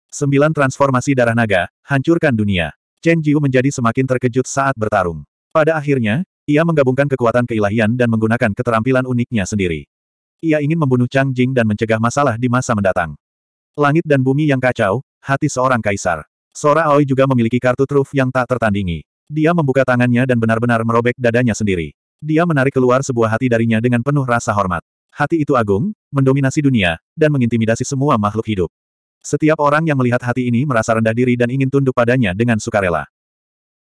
Sembilan transformasi darah naga, hancurkan dunia. Chen Jiu menjadi semakin terkejut saat bertarung. Pada akhirnya, ia menggabungkan kekuatan keilahian dan menggunakan keterampilan uniknya sendiri. Ia ingin membunuh Chang Jing dan mencegah masalah di masa mendatang. Langit dan bumi yang kacau, hati seorang kaisar. Sora Aoi juga memiliki kartu truf yang tak tertandingi. Dia membuka tangannya dan benar-benar merobek dadanya sendiri. Dia menarik keluar sebuah hati darinya dengan penuh rasa hormat. Hati itu agung, mendominasi dunia, dan mengintimidasi semua makhluk hidup. Setiap orang yang melihat hati ini merasa rendah diri dan ingin tunduk padanya dengan sukarela.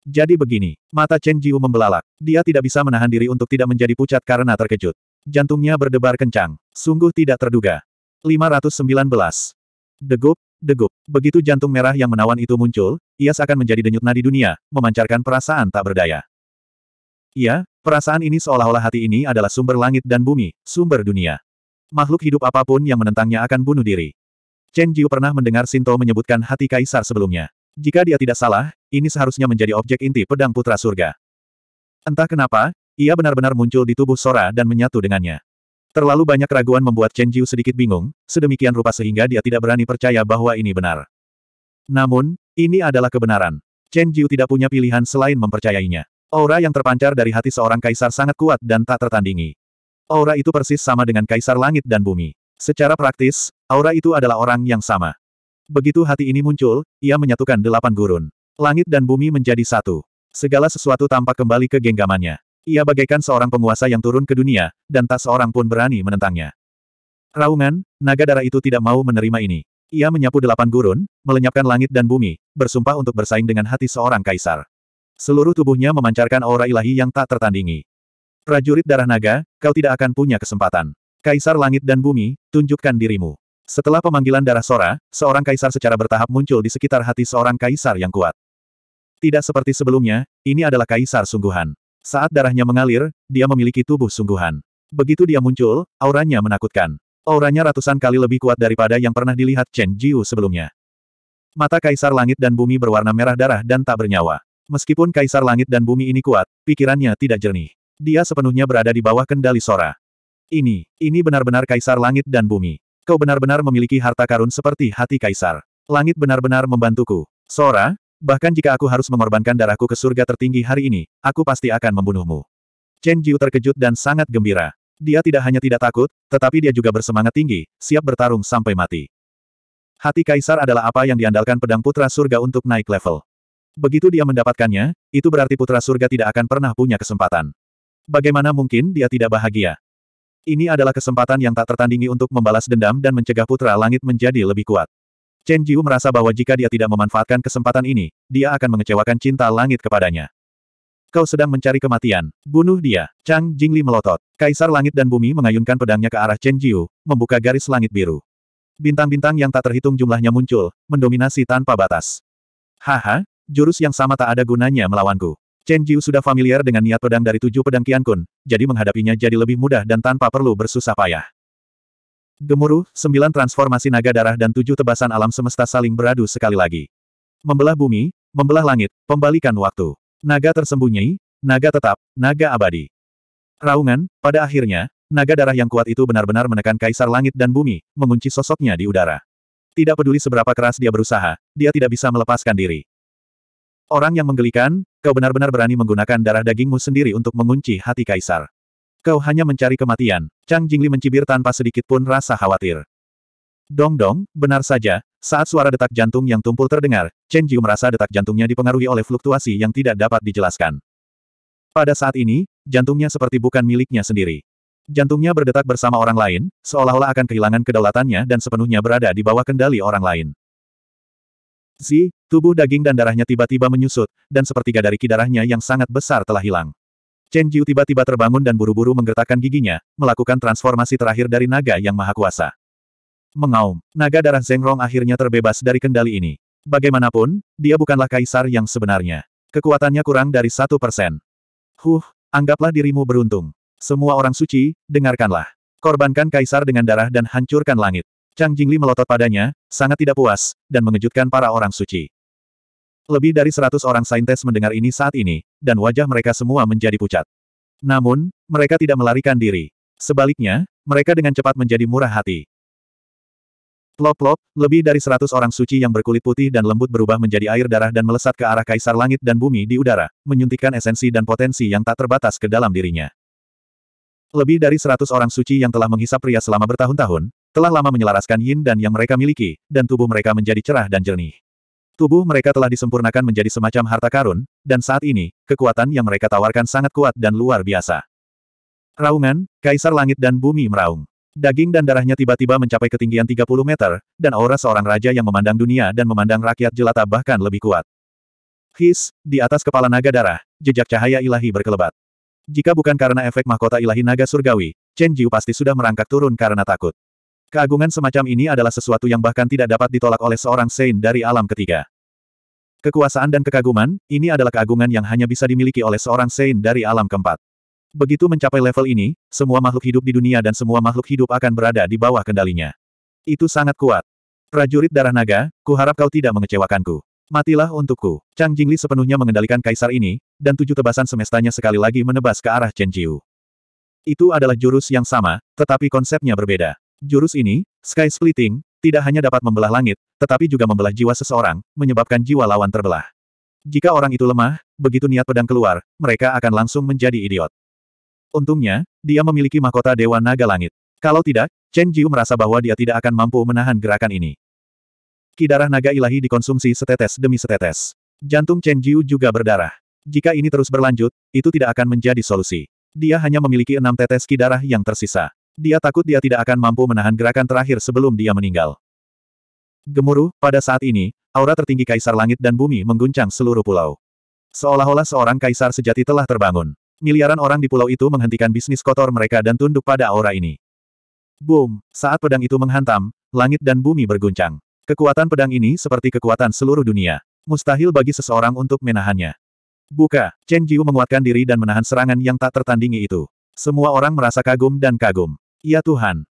Jadi begini, mata Chen Jiu membelalak. Dia tidak bisa menahan diri untuk tidak menjadi pucat karena terkejut. Jantungnya berdebar kencang. Sungguh tidak terduga. 519. Degup, degup. Begitu jantung merah yang menawan itu muncul, ia seakan menjadi denyut nadi dunia, memancarkan perasaan tak berdaya. Iya, perasaan ini seolah-olah hati ini adalah sumber langit dan bumi, sumber dunia. Makhluk hidup apapun yang menentangnya akan bunuh diri. Chen Jiu pernah mendengar Sinto menyebutkan hati kaisar sebelumnya. Jika dia tidak salah, ini seharusnya menjadi objek inti pedang putra surga. Entah kenapa, ia benar-benar muncul di tubuh Sora dan menyatu dengannya. Terlalu banyak keraguan membuat Chen Jiu sedikit bingung, sedemikian rupa sehingga dia tidak berani percaya bahwa ini benar. Namun, ini adalah kebenaran. Chen Jiu tidak punya pilihan selain mempercayainya. Aura yang terpancar dari hati seorang kaisar sangat kuat dan tak tertandingi. Aura itu persis sama dengan kaisar langit dan bumi. Secara praktis, aura itu adalah orang yang sama. Begitu hati ini muncul, ia menyatukan delapan gurun. Langit dan bumi menjadi satu. Segala sesuatu tampak kembali ke genggamannya. Ia bagaikan seorang penguasa yang turun ke dunia, dan tak seorang pun berani menentangnya. Raungan, naga darah itu tidak mau menerima ini. Ia menyapu delapan gurun, melenyapkan langit dan bumi, bersumpah untuk bersaing dengan hati seorang kaisar. Seluruh tubuhnya memancarkan aura ilahi yang tak tertandingi. Prajurit darah naga, kau tidak akan punya kesempatan. Kaisar langit dan bumi, tunjukkan dirimu. Setelah pemanggilan darah Sora, seorang kaisar secara bertahap muncul di sekitar hati seorang kaisar yang kuat. Tidak seperti sebelumnya, ini adalah kaisar sungguhan. Saat darahnya mengalir, dia memiliki tubuh sungguhan. Begitu dia muncul, auranya menakutkan. Auranya ratusan kali lebih kuat daripada yang pernah dilihat Chen Jiu sebelumnya. Mata kaisar langit dan bumi berwarna merah darah dan tak bernyawa. Meskipun Kaisar Langit dan Bumi ini kuat, pikirannya tidak jernih. Dia sepenuhnya berada di bawah kendali Sora. Ini, ini benar-benar Kaisar Langit dan Bumi. Kau benar-benar memiliki harta karun seperti hati Kaisar. Langit benar-benar membantuku. Sora, bahkan jika aku harus mengorbankan darahku ke surga tertinggi hari ini, aku pasti akan membunuhmu. Chen Jiu terkejut dan sangat gembira. Dia tidak hanya tidak takut, tetapi dia juga bersemangat tinggi, siap bertarung sampai mati. Hati Kaisar adalah apa yang diandalkan pedang putra surga untuk naik level. Begitu dia mendapatkannya, itu berarti putra surga tidak akan pernah punya kesempatan. Bagaimana mungkin dia tidak bahagia? Ini adalah kesempatan yang tak tertandingi untuk membalas dendam dan mencegah putra langit menjadi lebih kuat. Chen Jiu merasa bahwa jika dia tidak memanfaatkan kesempatan ini, dia akan mengecewakan cinta langit kepadanya. Kau sedang mencari kematian. Bunuh dia. Chang Jingli melotot. Kaisar langit dan bumi mengayunkan pedangnya ke arah Chen Jiu, membuka garis langit biru. Bintang-bintang yang tak terhitung jumlahnya muncul, mendominasi tanpa batas. Haha, Jurus yang sama tak ada gunanya melawanku. Chen Jiu sudah familiar dengan niat pedang dari tujuh pedang Qian Kun, jadi menghadapinya jadi lebih mudah dan tanpa perlu bersusah payah. Gemuruh, sembilan transformasi naga darah dan tujuh tebasan alam semesta saling beradu sekali lagi. Membelah bumi, membelah langit, pembalikan waktu. Naga tersembunyi, naga tetap, naga abadi. Raungan, pada akhirnya, naga darah yang kuat itu benar-benar menekan kaisar langit dan bumi, mengunci sosoknya di udara. Tidak peduli seberapa keras dia berusaha, dia tidak bisa melepaskan diri. Orang yang menggelikan, kau benar-benar berani menggunakan darah dagingmu sendiri untuk mengunci hati kaisar. Kau hanya mencari kematian. Chang Jingli mencibir tanpa sedikit pun rasa khawatir. Dong-dong, benar saja, saat suara detak jantung yang tumpul terdengar, Chen Jiu merasa detak jantungnya dipengaruhi oleh fluktuasi yang tidak dapat dijelaskan. Pada saat ini, jantungnya seperti bukan miliknya sendiri. Jantungnya berdetak bersama orang lain, seolah-olah akan kehilangan kedaulatannya dan sepenuhnya berada di bawah kendali orang lain. Zi, tubuh daging dan darahnya tiba-tiba menyusut, dan sepertiga dari kidarahnya yang sangat besar telah hilang. Chen Jiu tiba-tiba terbangun dan buru-buru menggertakkan giginya, melakukan transformasi terakhir dari naga yang maha kuasa. Mengaum, naga darah Zengrong akhirnya terbebas dari kendali ini. Bagaimanapun, dia bukanlah kaisar yang sebenarnya. Kekuatannya kurang dari satu persen. Huh, anggaplah dirimu beruntung. Semua orang suci, dengarkanlah. Korbankan kaisar dengan darah dan hancurkan langit. Chang Jingli melotot padanya, sangat tidak puas, dan mengejutkan para orang suci. Lebih dari seratus orang saintes mendengar ini saat ini, dan wajah mereka semua menjadi pucat. Namun, mereka tidak melarikan diri. Sebaliknya, mereka dengan cepat menjadi murah hati. Plop-plop, lebih dari seratus orang suci yang berkulit putih dan lembut berubah menjadi air darah dan melesat ke arah kaisar langit dan bumi di udara, menyuntikkan esensi dan potensi yang tak terbatas ke dalam dirinya. Lebih dari seratus orang suci yang telah menghisap pria selama bertahun-tahun, telah lama menyelaraskan yin dan yang mereka miliki, dan tubuh mereka menjadi cerah dan jernih. Tubuh mereka telah disempurnakan menjadi semacam harta karun, dan saat ini, kekuatan yang mereka tawarkan sangat kuat dan luar biasa. Raungan, Kaisar Langit dan Bumi meraung. Daging dan darahnya tiba-tiba mencapai ketinggian 30 meter, dan aura seorang raja yang memandang dunia dan memandang rakyat jelata bahkan lebih kuat. His, di atas kepala naga darah, jejak cahaya ilahi berkelebat. Jika bukan karena efek mahkota ilahi naga surgawi, Chen Jiu pasti sudah merangkak turun karena takut. Keagungan semacam ini adalah sesuatu yang bahkan tidak dapat ditolak oleh seorang Sein dari alam ketiga. Kekuasaan dan kekaguman, ini adalah keagungan yang hanya bisa dimiliki oleh seorang Sein dari alam keempat. Begitu mencapai level ini, semua makhluk hidup di dunia dan semua makhluk hidup akan berada di bawah kendalinya. Itu sangat kuat. Prajurit darah naga, kuharap kau tidak mengecewakanku. Matilah untukku. Chang Jingli sepenuhnya mengendalikan kaisar ini, dan tujuh tebasan semestanya sekali lagi menebas ke arah Chen Jiu. Itu adalah jurus yang sama, tetapi konsepnya berbeda. Jurus ini, Sky Splitting, tidak hanya dapat membelah langit, tetapi juga membelah jiwa seseorang, menyebabkan jiwa lawan terbelah. Jika orang itu lemah, begitu niat pedang keluar, mereka akan langsung menjadi idiot. Untungnya, dia memiliki mahkota Dewa Naga Langit. Kalau tidak, Chen Jiu merasa bahwa dia tidak akan mampu menahan gerakan ini. Kidarah naga ilahi dikonsumsi setetes demi setetes. Jantung Chen Jiu juga berdarah. Jika ini terus berlanjut, itu tidak akan menjadi solusi. Dia hanya memiliki enam tetes kidarah yang tersisa. Dia takut dia tidak akan mampu menahan gerakan terakhir sebelum dia meninggal. Gemuruh, pada saat ini, aura tertinggi kaisar langit dan bumi mengguncang seluruh pulau. Seolah-olah seorang kaisar sejati telah terbangun. Miliaran orang di pulau itu menghentikan bisnis kotor mereka dan tunduk pada aura ini. Boom! Saat pedang itu menghantam, langit dan bumi berguncang. Kekuatan pedang ini seperti kekuatan seluruh dunia. Mustahil bagi seseorang untuk menahannya. Buka! Chen Jiu menguatkan diri dan menahan serangan yang tak tertandingi itu. Semua orang merasa kagum dan kagum. Ya Tuhan.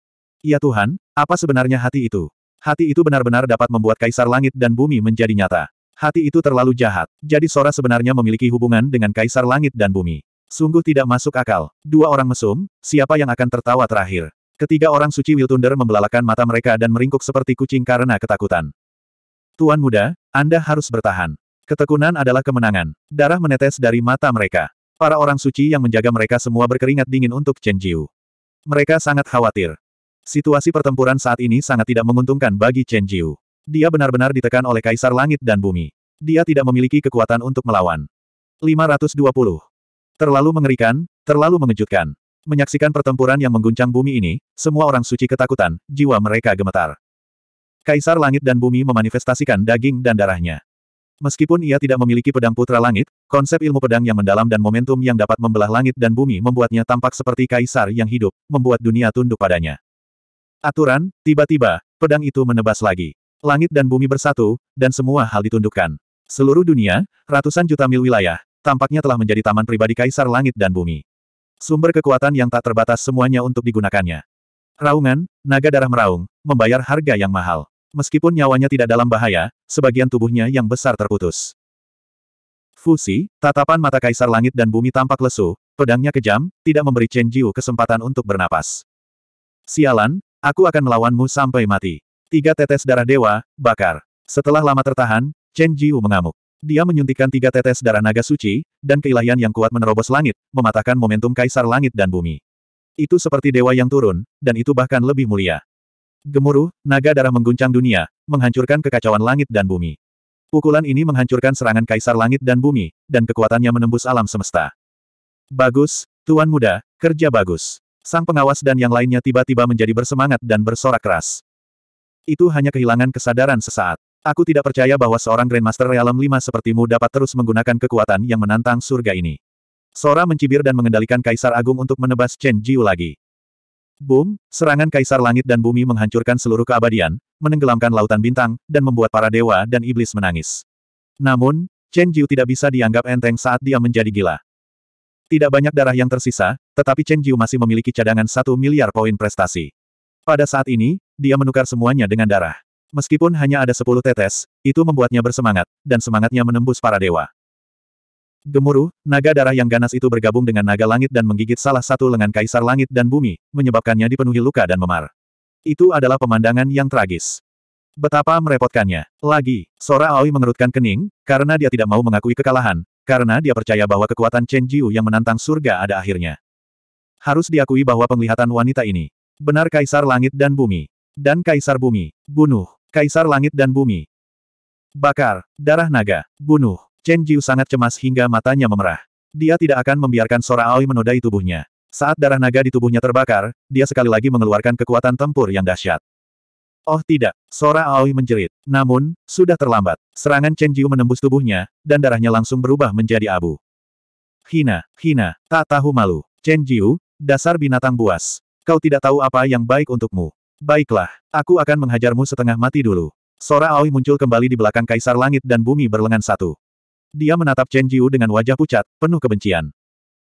Ya Tuhan, apa sebenarnya hati itu? Hati itu benar-benar dapat membuat kaisar langit dan bumi menjadi nyata. Hati itu terlalu jahat, jadi Sora sebenarnya memiliki hubungan dengan kaisar langit dan bumi. Sungguh tidak masuk akal. Dua orang mesum, siapa yang akan tertawa terakhir? Ketiga orang suci Wiltunder membelalakan mata mereka dan meringkuk seperti kucing karena ketakutan. Tuan muda, Anda harus bertahan. Ketekunan adalah kemenangan. Darah menetes dari mata mereka. Para orang suci yang menjaga mereka semua berkeringat dingin untuk Chen Jiu. Mereka sangat khawatir. Situasi pertempuran saat ini sangat tidak menguntungkan bagi Chen Jiu. Dia benar-benar ditekan oleh Kaisar Langit dan Bumi. Dia tidak memiliki kekuatan untuk melawan. 520. Terlalu mengerikan, terlalu mengejutkan. Menyaksikan pertempuran yang mengguncang bumi ini, semua orang suci ketakutan, jiwa mereka gemetar. Kaisar Langit dan Bumi memanifestasikan daging dan darahnya. Meskipun ia tidak memiliki pedang putra langit, konsep ilmu pedang yang mendalam dan momentum yang dapat membelah langit dan bumi membuatnya tampak seperti kaisar yang hidup, membuat dunia tunduk padanya. Aturan, tiba-tiba, pedang itu menebas lagi. Langit dan bumi bersatu, dan semua hal ditundukkan. Seluruh dunia, ratusan juta mil wilayah, tampaknya telah menjadi taman pribadi kaisar langit dan bumi. Sumber kekuatan yang tak terbatas semuanya untuk digunakannya. Raungan, naga darah meraung, membayar harga yang mahal. Meskipun nyawanya tidak dalam bahaya, sebagian tubuhnya yang besar terputus. Fusi, tatapan mata kaisar langit dan bumi tampak lesu, pedangnya kejam, tidak memberi Chen Jiu kesempatan untuk bernapas. Sialan, aku akan melawanmu sampai mati. Tiga tetes darah dewa, bakar. Setelah lama tertahan, Chen Jiu mengamuk. Dia menyuntikkan tiga tetes darah naga suci, dan keilahian yang kuat menerobos langit, mematahkan momentum kaisar langit dan bumi. Itu seperti dewa yang turun, dan itu bahkan lebih mulia. Gemuruh, naga darah mengguncang dunia, menghancurkan kekacauan langit dan bumi. Pukulan ini menghancurkan serangan kaisar langit dan bumi, dan kekuatannya menembus alam semesta. Bagus, Tuan Muda, kerja bagus. Sang pengawas dan yang lainnya tiba-tiba menjadi bersemangat dan bersorak keras. Itu hanya kehilangan kesadaran sesaat. Aku tidak percaya bahwa seorang Grandmaster Realm 5 sepertimu dapat terus menggunakan kekuatan yang menantang surga ini. Sora mencibir dan mengendalikan Kaisar Agung untuk menebas Chen Jiu lagi. Boom, serangan kaisar langit dan bumi menghancurkan seluruh keabadian, menenggelamkan lautan bintang, dan membuat para dewa dan iblis menangis. Namun, Chen Jiu tidak bisa dianggap enteng saat dia menjadi gila. Tidak banyak darah yang tersisa, tetapi Chen Jiu masih memiliki cadangan satu miliar poin prestasi. Pada saat ini, dia menukar semuanya dengan darah. Meskipun hanya ada sepuluh tetes, itu membuatnya bersemangat, dan semangatnya menembus para dewa. Gemuruh, naga darah yang ganas itu bergabung dengan naga langit dan menggigit salah satu lengan kaisar langit dan bumi, menyebabkannya dipenuhi luka dan memar. Itu adalah pemandangan yang tragis. Betapa merepotkannya. Lagi, Sora Aoi mengerutkan kening, karena dia tidak mau mengakui kekalahan, karena dia percaya bahwa kekuatan Chen Jiu yang menantang surga ada akhirnya. Harus diakui bahwa penglihatan wanita ini. Benar kaisar langit dan bumi. Dan kaisar bumi. Bunuh. Kaisar langit dan bumi. Bakar. Darah naga. Bunuh. Chen Jiu sangat cemas hingga matanya memerah. Dia tidak akan membiarkan Sora Aoi menodai tubuhnya. Saat darah naga di tubuhnya terbakar, dia sekali lagi mengeluarkan kekuatan tempur yang dahsyat. Oh tidak, Sora Aoi menjerit. Namun, sudah terlambat. Serangan Chen Jiu menembus tubuhnya, dan darahnya langsung berubah menjadi abu. Hina, hina, tak tahu malu. Chen Jiu, dasar binatang buas. Kau tidak tahu apa yang baik untukmu. Baiklah, aku akan menghajarmu setengah mati dulu. Sora Aoi muncul kembali di belakang Kaisar Langit dan Bumi berlengan satu. Dia menatap Chen Jiu dengan wajah pucat, penuh kebencian.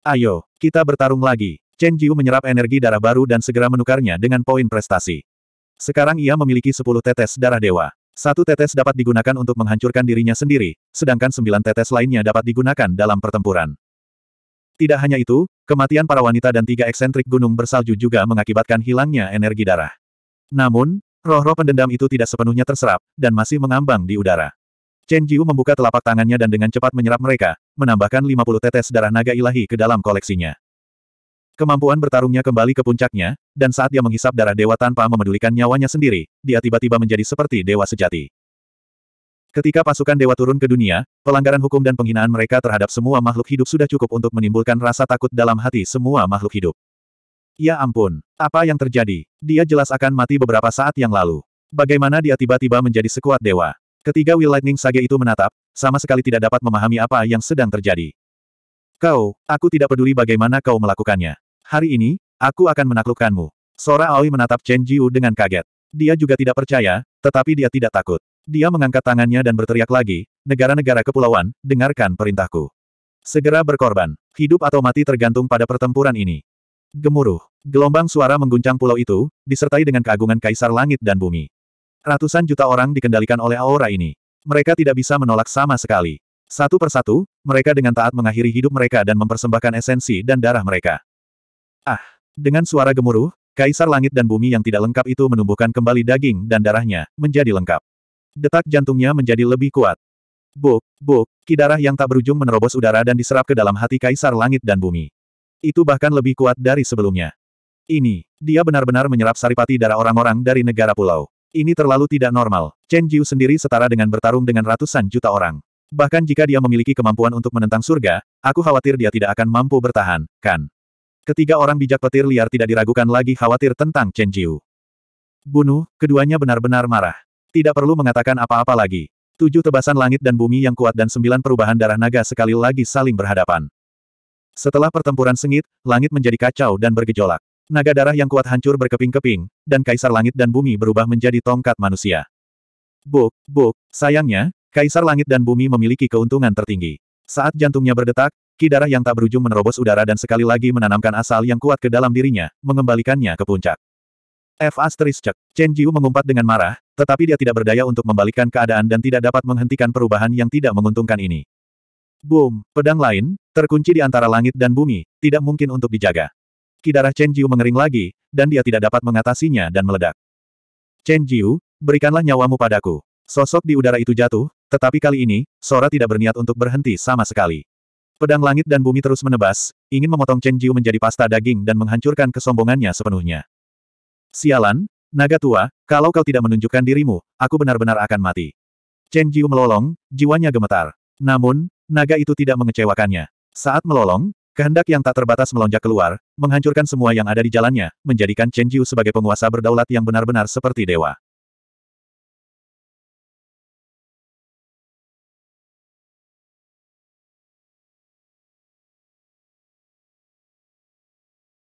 Ayo, kita bertarung lagi. Chen Jiu menyerap energi darah baru dan segera menukarnya dengan poin prestasi. Sekarang ia memiliki 10 tetes darah dewa. Satu tetes dapat digunakan untuk menghancurkan dirinya sendiri, sedangkan sembilan tetes lainnya dapat digunakan dalam pertempuran. Tidak hanya itu, kematian para wanita dan tiga eksentrik gunung bersalju juga mengakibatkan hilangnya energi darah. Namun, roh-roh pendendam itu tidak sepenuhnya terserap, dan masih mengambang di udara. Chen Jiu membuka telapak tangannya dan dengan cepat menyerap mereka, menambahkan 50 tetes darah naga ilahi ke dalam koleksinya. Kemampuan bertarungnya kembali ke puncaknya, dan saat dia menghisap darah dewa tanpa memedulikan nyawanya sendiri, dia tiba-tiba menjadi seperti dewa sejati. Ketika pasukan dewa turun ke dunia, pelanggaran hukum dan penghinaan mereka terhadap semua makhluk hidup sudah cukup untuk menimbulkan rasa takut dalam hati semua makhluk hidup. Ya ampun, apa yang terjadi? Dia jelas akan mati beberapa saat yang lalu. Bagaimana dia tiba-tiba menjadi sekuat dewa? Ketiga Will Lightning Sage itu menatap, sama sekali tidak dapat memahami apa yang sedang terjadi. Kau, aku tidak peduli bagaimana kau melakukannya. Hari ini, aku akan menaklukkanmu. Sora Aoi menatap Chen Jiu dengan kaget. Dia juga tidak percaya, tetapi dia tidak takut. Dia mengangkat tangannya dan berteriak lagi, negara-negara kepulauan, dengarkan perintahku. Segera berkorban. Hidup atau mati tergantung pada pertempuran ini. Gemuruh. Gelombang suara mengguncang pulau itu, disertai dengan keagungan kaisar langit dan bumi. Ratusan juta orang dikendalikan oleh aura ini. Mereka tidak bisa menolak sama sekali. Satu persatu, mereka dengan taat mengakhiri hidup mereka dan mempersembahkan esensi dan darah mereka. Ah! Dengan suara gemuruh, Kaisar Langit dan Bumi yang tidak lengkap itu menumbuhkan kembali daging dan darahnya, menjadi lengkap. Detak jantungnya menjadi lebih kuat. Buk, buk, kidarah yang tak berujung menerobos udara dan diserap ke dalam hati Kaisar Langit dan Bumi. Itu bahkan lebih kuat dari sebelumnya. Ini, dia benar-benar menyerap saripati darah orang-orang dari negara pulau. Ini terlalu tidak normal. Chen Jiu sendiri setara dengan bertarung dengan ratusan juta orang. Bahkan jika dia memiliki kemampuan untuk menentang surga, aku khawatir dia tidak akan mampu bertahan, kan? Ketiga orang bijak petir liar tidak diragukan lagi khawatir tentang Chen Jiu. Bunuh, keduanya benar-benar marah. Tidak perlu mengatakan apa-apa lagi. Tujuh tebasan langit dan bumi yang kuat dan sembilan perubahan darah naga sekali lagi saling berhadapan. Setelah pertempuran sengit, langit menjadi kacau dan bergejolak. Naga darah yang kuat hancur berkeping-keping, dan kaisar langit dan bumi berubah menjadi tongkat manusia. Buk, buk, sayangnya, kaisar langit dan bumi memiliki keuntungan tertinggi. Saat jantungnya berdetak, ki darah yang tak berujung menerobos udara dan sekali lagi menanamkan asal yang kuat ke dalam dirinya, mengembalikannya ke puncak. F asteris, cek. Chen Jiu mengumpat dengan marah, tetapi dia tidak berdaya untuk membalikkan keadaan dan tidak dapat menghentikan perubahan yang tidak menguntungkan ini. Boom, pedang lain, terkunci di antara langit dan bumi, tidak mungkin untuk dijaga. Kidarah Chen Jiu mengering lagi, dan dia tidak dapat mengatasinya dan meledak. Chen Jiu, berikanlah nyawamu padaku. Sosok di udara itu jatuh, tetapi kali ini, Sora tidak berniat untuk berhenti sama sekali. Pedang langit dan bumi terus menebas, ingin memotong Chen Jiu menjadi pasta daging dan menghancurkan kesombongannya sepenuhnya. Sialan, naga tua, kalau kau tidak menunjukkan dirimu, aku benar-benar akan mati. Chen Jiu melolong, jiwanya gemetar. Namun, naga itu tidak mengecewakannya. Saat melolong, Kehendak yang tak terbatas melonjak keluar, menghancurkan semua yang ada di jalannya, menjadikan Chen Jiu sebagai penguasa berdaulat yang benar-benar seperti dewa.